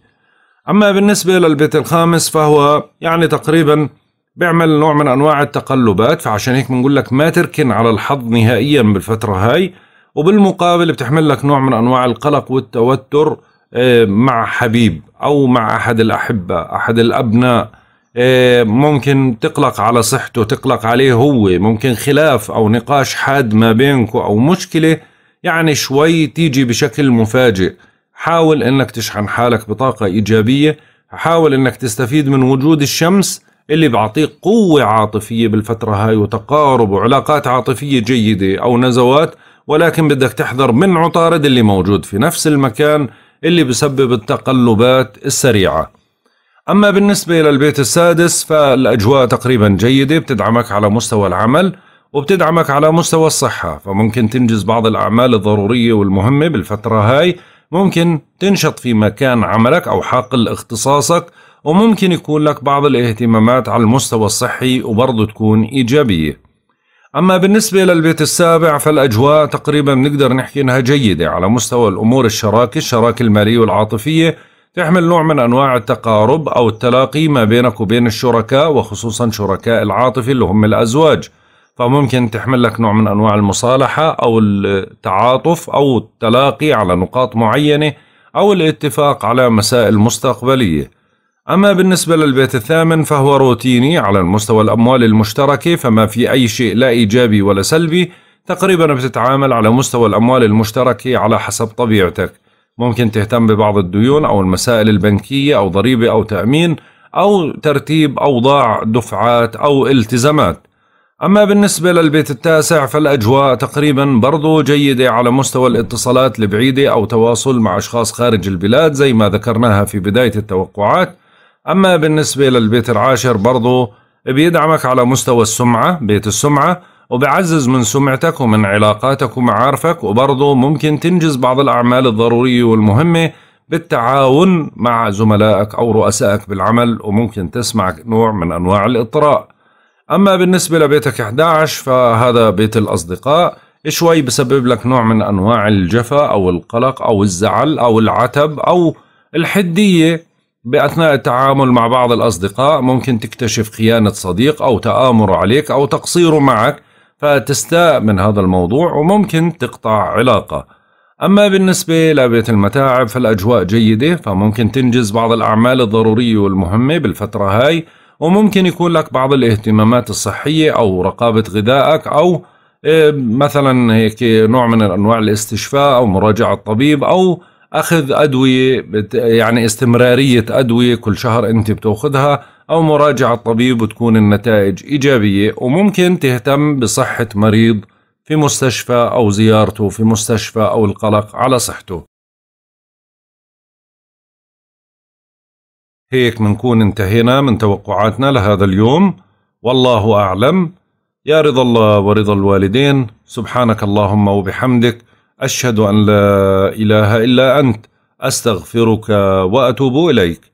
أما بالنسبة للبيت الخامس فهو يعني تقريبا بيعمل نوع من أنواع التقلبات فعشان هيك بنقول لك ما تركن على الحظ نهائيا بالفترة هاي وبالمقابل بتحمل لك نوع من أنواع القلق والتوتر آه، مع حبيب أو مع أحد الأحبة أحد الأبناء إيه، ممكن تقلق على صحته تقلق عليه هو ممكن خلاف أو نقاش حاد ما بينكم أو مشكلة يعني شوي تيجي بشكل مفاجئ حاول أنك تشحن حالك بطاقة إيجابية حاول أنك تستفيد من وجود الشمس اللي بعطيك قوة عاطفية بالفترة هاي وتقارب وعلاقات عاطفية جيدة أو نزوات ولكن بدك تحذر من عطارد اللي موجود في نفس المكان اللي بسبب التقلبات السريعة أما بالنسبة للبيت السادس فالأجواء تقريبا جيدة بتدعمك على مستوى العمل وبتدعمك على مستوى الصحة فممكن تنجز بعض الأعمال الضرورية والمهمة بالفترة هاي ممكن تنشط في مكان عملك أو حاقل اختصاصك وممكن يكون لك بعض الاهتمامات على المستوى الصحي وبرضه تكون إيجابية أما بالنسبة للبيت السابع فالأجواء تقريبا نقدر نحكي أنها جيدة على مستوى الأمور الشراكة الشراكة المالية والعاطفية تحمل نوع من أنواع التقارب أو التلاقي ما بينك وبين الشركاء وخصوصا شركاء العاطفة اللي هم الأزواج فممكن تحمل لك نوع من أنواع المصالحة أو التعاطف أو التلاقي على نقاط معينة أو الاتفاق على مسائل مستقبلية أما بالنسبة للبيت الثامن فهو روتيني على المستوى الأموال المشتركة فما في أي شيء لا إيجابي ولا سلبي تقريبا بتتعامل على مستوى الأموال المشتركة على حسب طبيعتك ممكن تهتم ببعض الديون أو المسائل البنكية أو ضريبة أو تأمين أو ترتيب أوضاع دفعات أو التزامات أما بالنسبة للبيت التاسع فالأجواء تقريبا برضو جيدة على مستوى الاتصالات البعيدة أو تواصل مع أشخاص خارج البلاد زي ما ذكرناها في بداية التوقعات أما بالنسبة للبيت العاشر برضو بيدعمك على مستوى السمعة بيت السمعة وبعزز من سمعتك ومن علاقاتك ومعارفك وبرضه ممكن تنجز بعض الأعمال الضرورية والمهمة بالتعاون مع زملائك أو رؤسائك بالعمل وممكن تسمع نوع من أنواع الإطراء أما بالنسبة لبيتك 11 فهذا بيت الأصدقاء شوي بسبب لك نوع من أنواع الجفا أو القلق أو الزعل أو العتب أو الحدية بأثناء التعامل مع بعض الأصدقاء ممكن تكتشف خيانة صديق أو تآمر عليك أو تقصيره معك فتستاء من هذا الموضوع وممكن تقطع علاقة أما بالنسبة لبيت المتاعب فالأجواء جيدة فممكن تنجز بعض الأعمال الضرورية والمهمة بالفترة هاي وممكن يكون لك بعض الاهتمامات الصحية أو رقابة غذائك أو آه، مثلا هيك نوع من انواع الاستشفاء او مراجعه طبيب او اخذ ادويه يعني استمراريه ادويه كل شهر انت بتاخذها أو مراجعة طبيب وتكون النتائج إيجابية وممكن تهتم بصحة مريض في مستشفى أو زيارته في مستشفى أو القلق على صحته هيك منكون انتهينا من توقعاتنا لهذا اليوم والله أعلم يا رضا الله ورضا الوالدين سبحانك اللهم وبحمدك أشهد أن لا إله إلا أنت أستغفرك وأتوب إليك